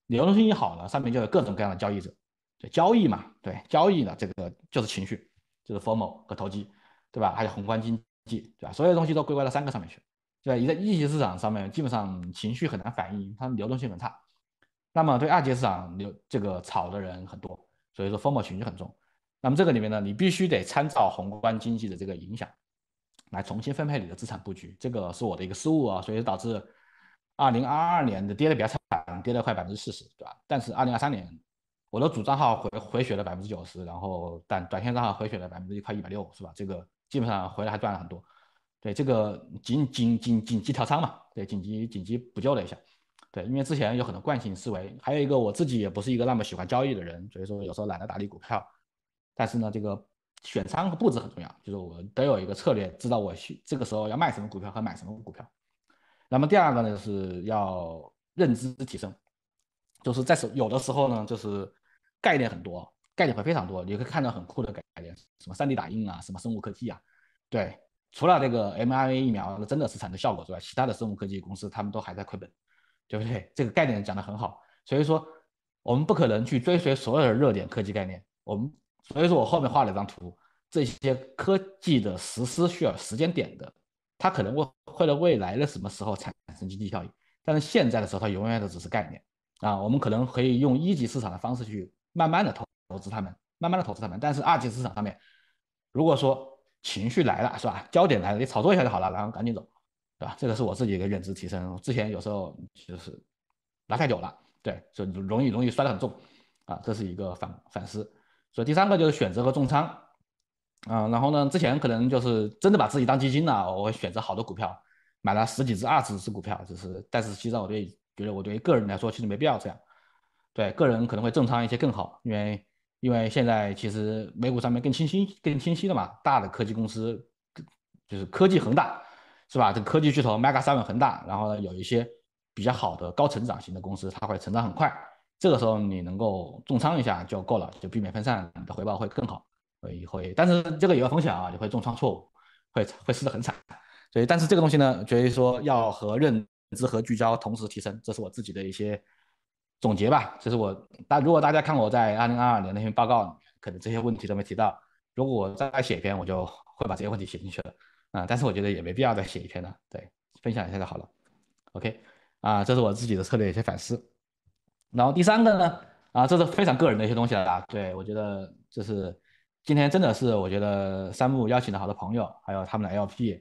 流动性一好了，上面就有各种各样的交易者，对交易嘛，对交易呢，这个就是情绪，就是 formal 和投机，对吧？还有宏观经济，对吧？所有东西都归归到三个上面去，对吧？你在一级市场上面基本上情绪很难反映，它流动性很差，那么对二级市场流这个炒的人很多，所以说 formal 情绪很重。那么这个里面呢，你必须得参照宏观经济的这个影响，来重新分配你的资产布局。这个是我的一个失误啊，所以导致二零二二年的跌的比较惨，跌了快百分之四十，对吧？但是二零二三年，我的主账号回回血了百分之九十，然后短短线账号回血了百分之快一百六，是吧？这个基本上回来还赚了很多。对，这个紧紧紧紧急调仓嘛，对，紧急紧急补救了一下，对，因为之前有很多惯性思维，还有一个我自己也不是一个那么喜欢交易的人，所以说有时候懒得打理股票。但是呢，这个选仓和布置很重要，就是我得有一个策略，知道我需这个时候要卖什么股票和买什么股票。那么第二个呢，就是要认知提升，就是在有的时候呢，就是概念很多，概念会非常多，你会看到很酷的概念，什么 3D 打印啊，什么生物科技啊，对，除了这个 mRNA 疫苗那真的是产生效果之外，其他的生物科技公司他们都还在亏本，对不对？这个概念讲得很好，所以说我们不可能去追随所有的热点科技概念，我们。所以说我后面画了一张图，这些科技的实施需要时间点的，它可能会会在未来的什么时候产生经济效益。但是现在的时候，它永远都只是概念啊。我们可能可以用一级市场的方式去慢慢的投投资他们，慢慢的投资他们。但是二级市场上面，如果说情绪来了，是吧？焦点来了，你炒作一下就好了，然后赶紧走，对吧？这个是我自己的认知提升。之前有时候就是拿太久了，对，就容易容易摔得很重啊。这是一个反反思。所以第三个就是选择和重仓，嗯，然后呢，之前可能就是真的把自己当基金了，我选择好多股票，买了十几只、二十只股票，就是，但是其实我对觉得我对于个人来说其实没必要这样，对，个人可能会重仓一些更好，因为因为现在其实美股上面更清晰、更清晰的嘛，大的科技公司就是科技恒大是吧？这个科技巨头 Mega Seven 恒大，然后呢有一些比较好的高成长型的公司，它会成长很快。这个时候你能够重仓一下就够了，就避免分散，你的回报会更好。所以会，但是这个有风险啊，你会重仓错误，会会失的很惨。所以，但是这个东西呢，觉得说要和认知和聚焦同时提升，这是我自己的一些总结吧。这是我，大如果大家看我在二零二二年那篇报告里，可能这些问题都没提到。如果我再写一篇，我就会把这些问题写进去了。啊，但是我觉得也没必要再写一篇了，对，分享一下就好了。OK，啊，这是我自己的策略一些反思。然后第三个呢，啊，这是非常个人的一些东西了啊。对，我觉得这是今天真的是我觉得三木邀请的好多朋友，还有他们的 LP，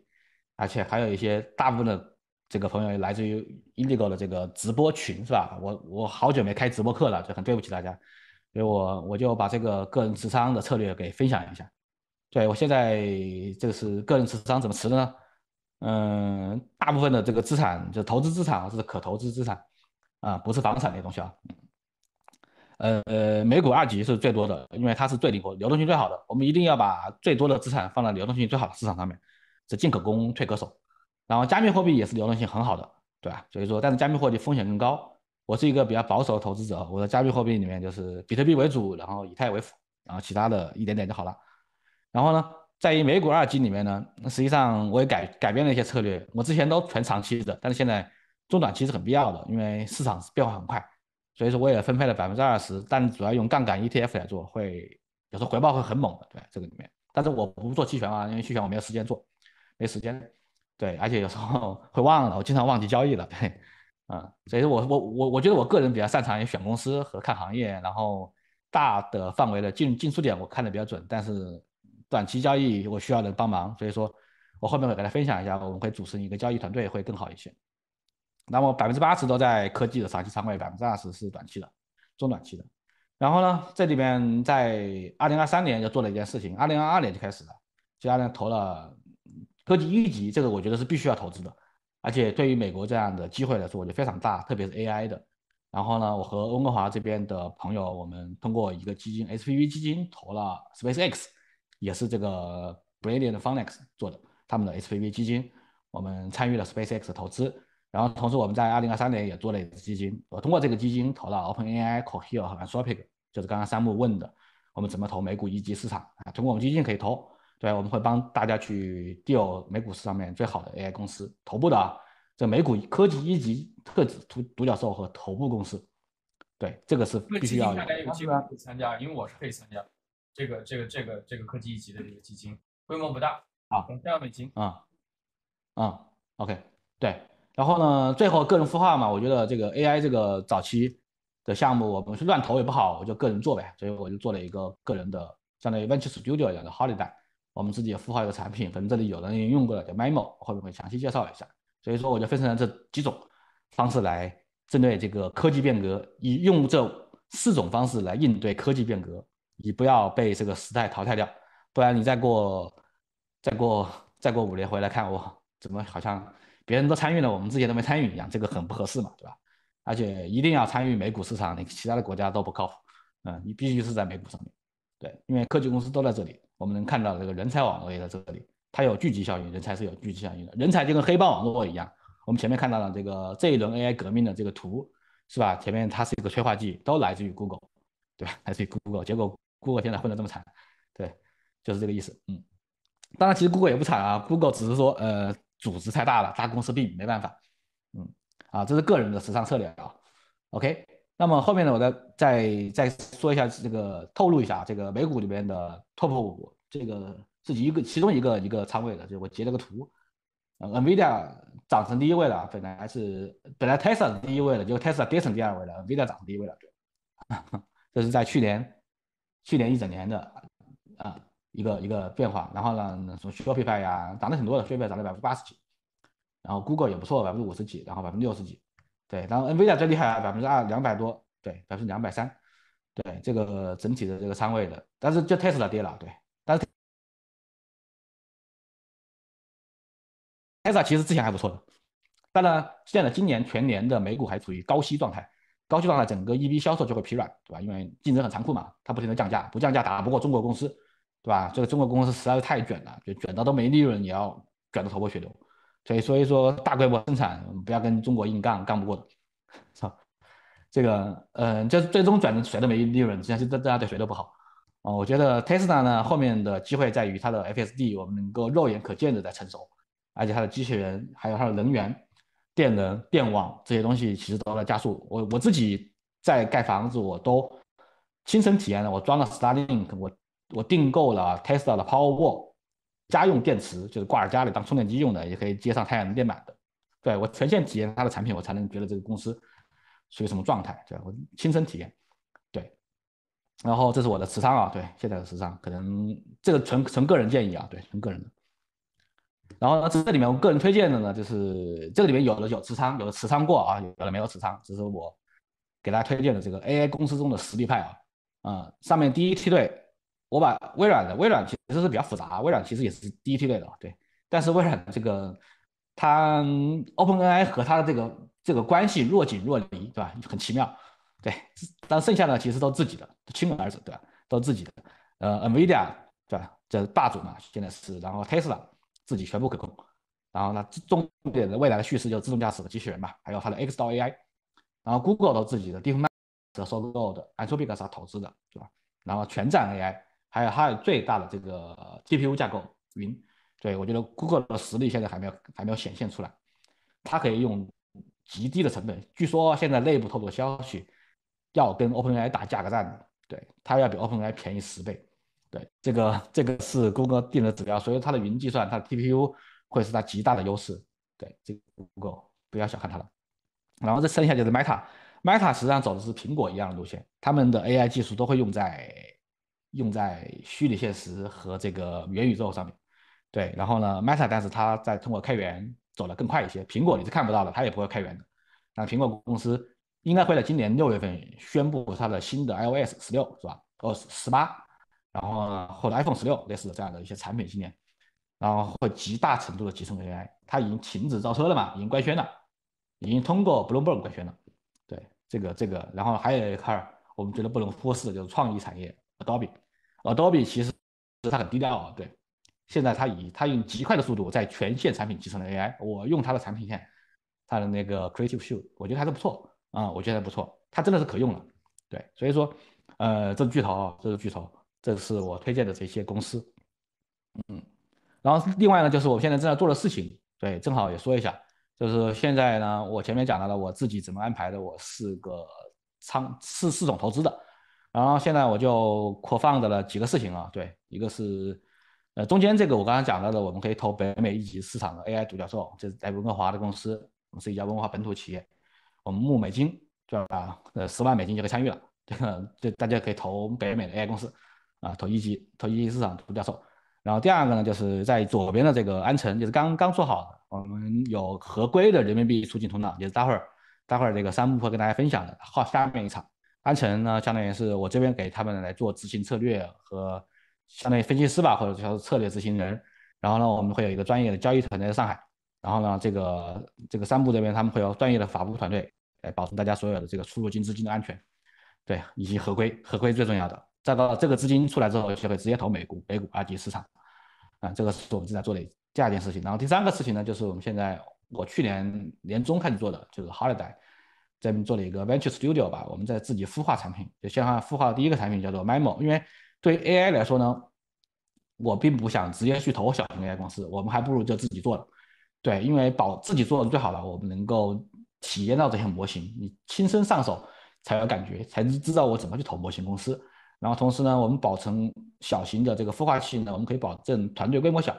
而且还有一些大部分的这个朋友来自于 Indigo 的这个直播群，是吧？我我好久没开直播课了，就很对不起大家，所以我我就把这个个人持仓的策略给分享一下。对我现在就是个人持仓怎么持呢？嗯，大部分的这个资产就投资资产或是可投资资产。啊，不是房产那东西啊，嗯，呃呃，美股二级是最多的，因为它是最灵活、流动性最好的。我们一定要把最多的资产放到流动性最好的市场上面，是进可攻退可守。然后加密货币也是流动性很好的，对吧？所以说，但是加密货币风险更高。我是一个比较保守的投资者，我的加密货币里面就是比特币为主，然后以太为辅，然后其他的一点点就好了。然后呢，在于美股二级里面呢，实际上我也改改变了一些策略，我之前都全长期的，但是现在。中短期是很必要的，因为市场变化很快，所以说我也分配了百分之二十，但主要用杠杆 ETF 来做，会有时候回报会很猛的，对这个里面。但是我不做期权啊，因为期权我没有时间做，没时间，对，而且有时候会忘了，我经常忘记交易了，对，嗯，所以说我我我我觉得我个人比较擅长于选公司和看行业，然后大的范围的进进出点我看的比较准，但是短期交易我需要人帮忙，所以说，我后面会给大家分享一下，我们会组成一个交易团队会更好一些。那么百分之八十都在科技的长期仓位，百分之二十是短期的、中短期的。然后呢，这里面在二零二三年又做了一件事情，二零二二年就开始了，就二零投了科技一级，这个我觉得是必须要投资的，而且对于美国这样的机会来说，我觉得非常大，特别是 AI 的。然后呢，我和温哥华这边的朋友，我们通过一个基金 SPV 基金投了 SpaceX，也是这个 Brilliant Phoenix 做的他们的 SPV 基金，我们参与了 SpaceX 投资。然后同时，我们在二零二三年也做了一支基金，我通过这个基金投到 Open AI、Cohere 和 Anthropic，就是刚刚三木问的，我们怎么投美股一级市场啊？通过我们基金可以投，对，我们会帮大家去 deal 美股市上面最好的 AI 公司头部的啊，这美股科技一级特指独独角兽和头部公司，对，这个是必须要。基大家有机会可以参加，因为我是可以参加这个这个这个这个科技一级的这个基金，规模不大啊，两千万美金啊，啊，OK，对。然后呢，最后个人孵化嘛，我觉得这个 AI 这个早期的项目，我们是乱投也不好，我就个人做呗，所以我就做了一个个人的，相当于 Venture Studio 一样的 holiday，我们自己也孵化一个产品，反正这里有人已经用过了，叫 memo，后面会详细介绍一下。所以说我就分成这几种方式来针对这个科技变革，以用这四种方式来应对科技变革，以不要被这个时代淘汰掉，不然你再过再过再过五年回来看我，怎么好像。别人都参与了，我们之前都没参与一样，这个很不合适嘛，对吧？而且一定要参与美股市场，你其他的国家都不靠谱，嗯，你必须是在美股上面，对，因为科技公司都在这里，我们能看到这个人才网络也在这里，它有聚集效应，人才是有聚集效应的，人才就跟黑帮网络一样，我们前面看到了这个这一轮 AI 革命的这个图，是吧？前面它是一个催化剂，都来自于 Google，对吧？[laughs] 来自于 Google，结果 Google 现在混的这么惨，对，就是这个意思，嗯，当然其实 Google 也不惨啊，Google 只是说，呃。组织太大了，大公司病没办法。嗯，啊，这是个人的持仓策略啊。OK，那么后面呢，我再再再说一下这个，透露一下这个美股里面的 TOP 五，这个自己一个其中一个一个仓位的，就我截了个图。n v i d i a 涨成第一位了，本来是本来 Tesla 第一位的，结果 Tesla 跌成第二位了，NVIDIA 涨成第一位了。[laughs] 这是在去年去年一整年的啊。一个一个变化，然后呢，Shopify 呀涨了挺多的，s h o p i f y 涨了百分之八十几，然后 Google 也不错，百分之五十几，然后百分之六十几，对，然后 Nvidia 最厉害啊，百分之二两百多，对，百分之两百三，对，这个整体的这个仓位的，但是就 Tesla 跌了，对，但是 Tesla 其实之前还不错的，但呢，现在今年全年的美股还处于高息状态，高息状态整个 EV 销售就会疲软，对吧？因为竞争很残酷嘛，它不停的降价，不降价打不过中国公司。对吧？这个中国公司实在是太卷了，就卷到都没利润，也要卷到头破血流。所以，所以说大规模生产不要跟中国硬杠，杠不过的。操，[laughs] 这个，嗯，就最终卷的谁都没利润，这上是大家对谁都不好啊。我觉得 Tesla 呢，后面的机会在于它的 FSD，我们能够肉眼可见的在成熟，而且它的机器人还有它的能源、电能、电网这些东西其实都在加速。我我自己在盖房子，我都亲身体验了，我装了 Starlink，我。我订购了 Tesla 的 Powerwall 家用电池，就是挂在家里当充电机用的，也可以接上太阳能电板的。对我全线体验它的产品，我才能觉得这个公司属于什么状态。对我亲身体验。对，然后这是我的持仓啊，对，现在的持仓，可能这个纯纯个人建议啊，对，纯个人的。然后呢，这里面我个人推荐的呢，就是这个里面有的有持仓，有的持仓过啊，有的没有持仓，这是我给大家推荐的这个 AI 公司中的实力派啊，啊，上面第一梯队。我把微软的微软其实是比较复杂，微软其实也是第一梯队的，对。但是微软这个它 OpenAI 和它的这个这个关系若即若离，对吧？很奇妙。对，但剩下的其实都自己的亲儿子，对吧？都自己的。呃，Nvidia 对吧？这是霸主嘛，现在是。然后 Tesla 自己全部可控。然后呢，重点的未来的叙事就是自动驾驶的机器人嘛，还有它的 X 到 AI。然后 Google 到自己的 DeepMind，和收购的 a l t h a p i c 上投资的，对吧？然后全站 AI。还有它有最大的这个 g p u 架构云，对我觉得 Google 的实力现在还没有还没有显现出来，它可以用极低的成本，据说现在内部透露消息，要跟 OpenAI 打价格战，对它要比 OpenAI 便宜十倍，对这个这个是谷歌定的指标，所以它的云计算它的 TPU 会是它极大的优势，对这个不要小看它了，然后这剩下就是 Meta，Meta 实际上走的是苹果一样的路线，他们的 AI 技术都会用在。用在虚拟现实和这个元宇宙上面，对，然后呢，Meta，但是它在通过开源走得更快一些。苹果你是看不到的，它也不会开源的。那苹果公司应该会在今年六月份宣布它的新的 iOS 十六是吧？哦，十八，然后呢，或者 iPhone 十六类似的这样的一些产品今年，然后会极大程度的集成 AI。它已经停止造车了嘛？已经官宣了，已经通过 b l o o m b e r g 官宣了。对，这个这个，然后还有一块儿我们觉得不能忽视就是创意产业。Adobe，Adobe 其实它很低调啊，对。现在它以它用极快的速度在全线产品集成了 AI。我用它的产品线，它的那个 Creative s o o t 我觉得还是不错啊，我觉得还不错，它真的是可用了。对，所以说，呃，这是巨头啊，这是巨头，这是我推荐的这些公司，嗯。然后另外呢，就是我现在正在做的事情，对，正好也说一下，就是现在呢，我前面讲到了我自己怎么安排的，我四个仓四四种投资的。然后现在我就扩放的了几个事情啊，对，一个是，呃，中间这个我刚才讲到的，我们可以投北美一级市场的 AI 独角兽，这是在温哥华的公司，我们是一家温哥华本土企业，我们募美金，对吧？呃，十万美金就可以参与了，这个这大家可以投北美的 AI 公司，啊，投一级，投一级市场独角兽。然后第二个呢，就是在左边的这个安城，就是刚刚做好的，我们有合规的人民币出境通道，也是待会儿待会儿这个三部会跟大家分享的，好，下面一场。安诚呢，相当于是我这边给他们来做执行策略和相当于分析师吧，或者说策略执行人。然后呢，我们会有一个专业的交易团队在上海。然后呢，这个这个三部这边他们会有专业的法务团队，来保证大家所有的这个出入境资金的安全，对，以及合规，合规最重要的。再到这个资金出来之后，就会直接投美股、美股二级市场。啊，这个是我们正在做的第二件事情。然后第三个事情呢，就是我们现在我去年年中开始做的就是 holiday。这边做了一个 Venture Studio 吧，我们在自己孵化产品，就先孵化第一个产品叫做 Memo。因为对于 AI 来说呢，我并不想直接去投小型 AI 公司，我们还不如就自己做。了。对，因为保自己做的最好了，我们能够体验到这些模型，你亲身上手才有感觉，才知知道我怎么去投模型公司。然后同时呢，我们保存小型的这个孵化器呢，我们可以保证团队规模小，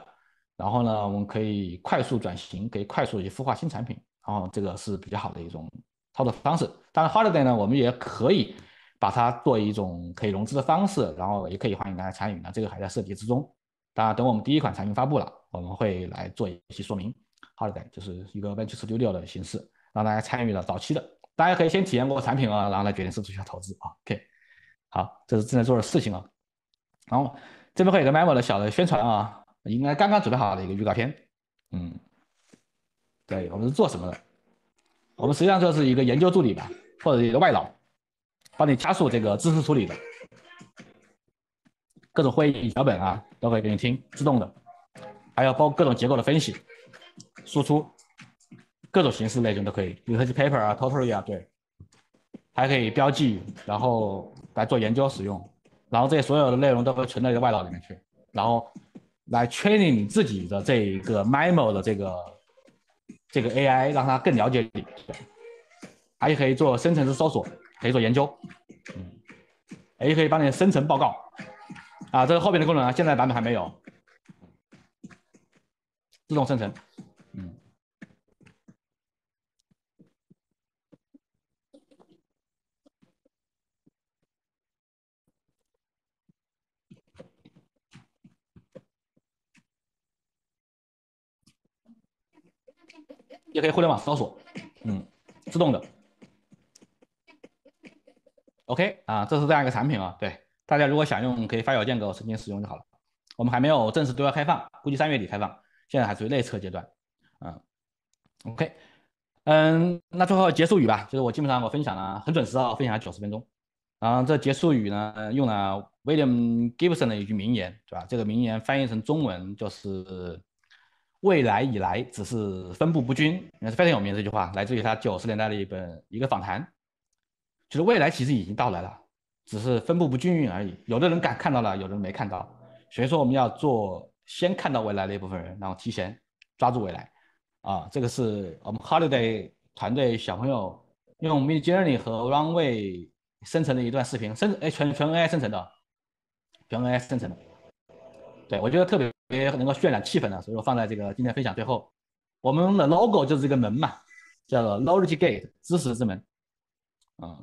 然后呢，我们可以快速转型，可以快速去孵化新产品，然后这个是比较好的一种。操作方式，当然 h o l i Day 呢，我们也可以把它作为一种可以融资的方式，然后也可以欢迎大家参与呢，这个还在设计之中。当然，等我们第一款产品发布了，我们会来做一些说明。h o l i Day 就是一个 Venture Studio 的形式，让大家参与了早期的，大家可以先体验过产品啊，然后来决定是不是要投资啊。OK，好，这是正在做的事情啊。然后这边会有个 Memo 的小的宣传啊，应该刚刚准备好的一个预告片。嗯，对我们是做什么的？我们实际上就是一个研究助理吧，或者一个外脑，帮你加速这个知识处理的各种会议脚本啊，都可以给你听，自动的，还有包各种结构的分析，输出各种形式类型都可以，你可以 paper 啊 t o t a l 啊，对，还可以标记，然后来做研究使用，然后这些所有的内容都会存到一个外脑里面去，然后来 training 你自己的这一个 memo 的这个。这个 AI 让它更了解你，还可以做深层次搜索，可以做研究，嗯，也可以帮你生成报告，啊，这是后面的功能啊，现在版本还没有，自动生成。也可以互联网搜索，嗯，自动的。OK，啊，这是这样一个产品啊。对，大家如果想用，可以发邮件给我申请使用就好了。我们还没有正式对外开放，估计三月底开放，现在还处于内测阶段。嗯，OK，嗯，那最后结束语吧，就是我基本上我分享了很准时啊，分享了九十分钟。然后这结束语呢，用了 William Gibson 的一句名言，对吧？这个名言翻译成中文就是。未来以来只是分布不均，也是非常有名的这句话，来自于他九十年代的一本一个访谈，就是未来其实已经到来了，只是分布不均匀而已。有的人敢看到了，有人没看到，所以说我们要做先看到未来的一部分人，然后提前抓住未来。啊，这个是我们 Holiday 团队小朋友用 Midjourney 和 Runway 生成的一段视频，生哎全全 AI 生成的，全 AI 生成的。对我觉得特别能够渲染气氛的，所以我放在这个今天分享最后。我们的 logo 就是一个门嘛，叫做 Knowledge Gate 知识之门，啊。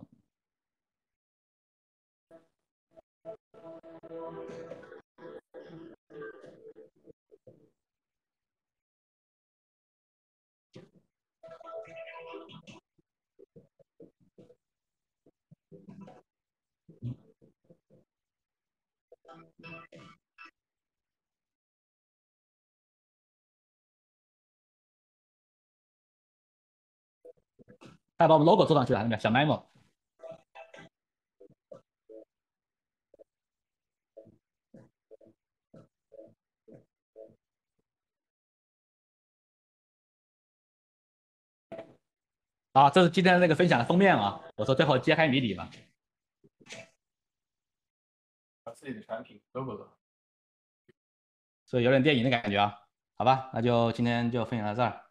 他把我们 logo 做上去了，看到小 memo。啊，这是今天的那个分享的封面啊！我说最后揭开谜底吧。自己的产品 logo，所以有点电影的感觉啊。好吧，那就今天就分享到这儿。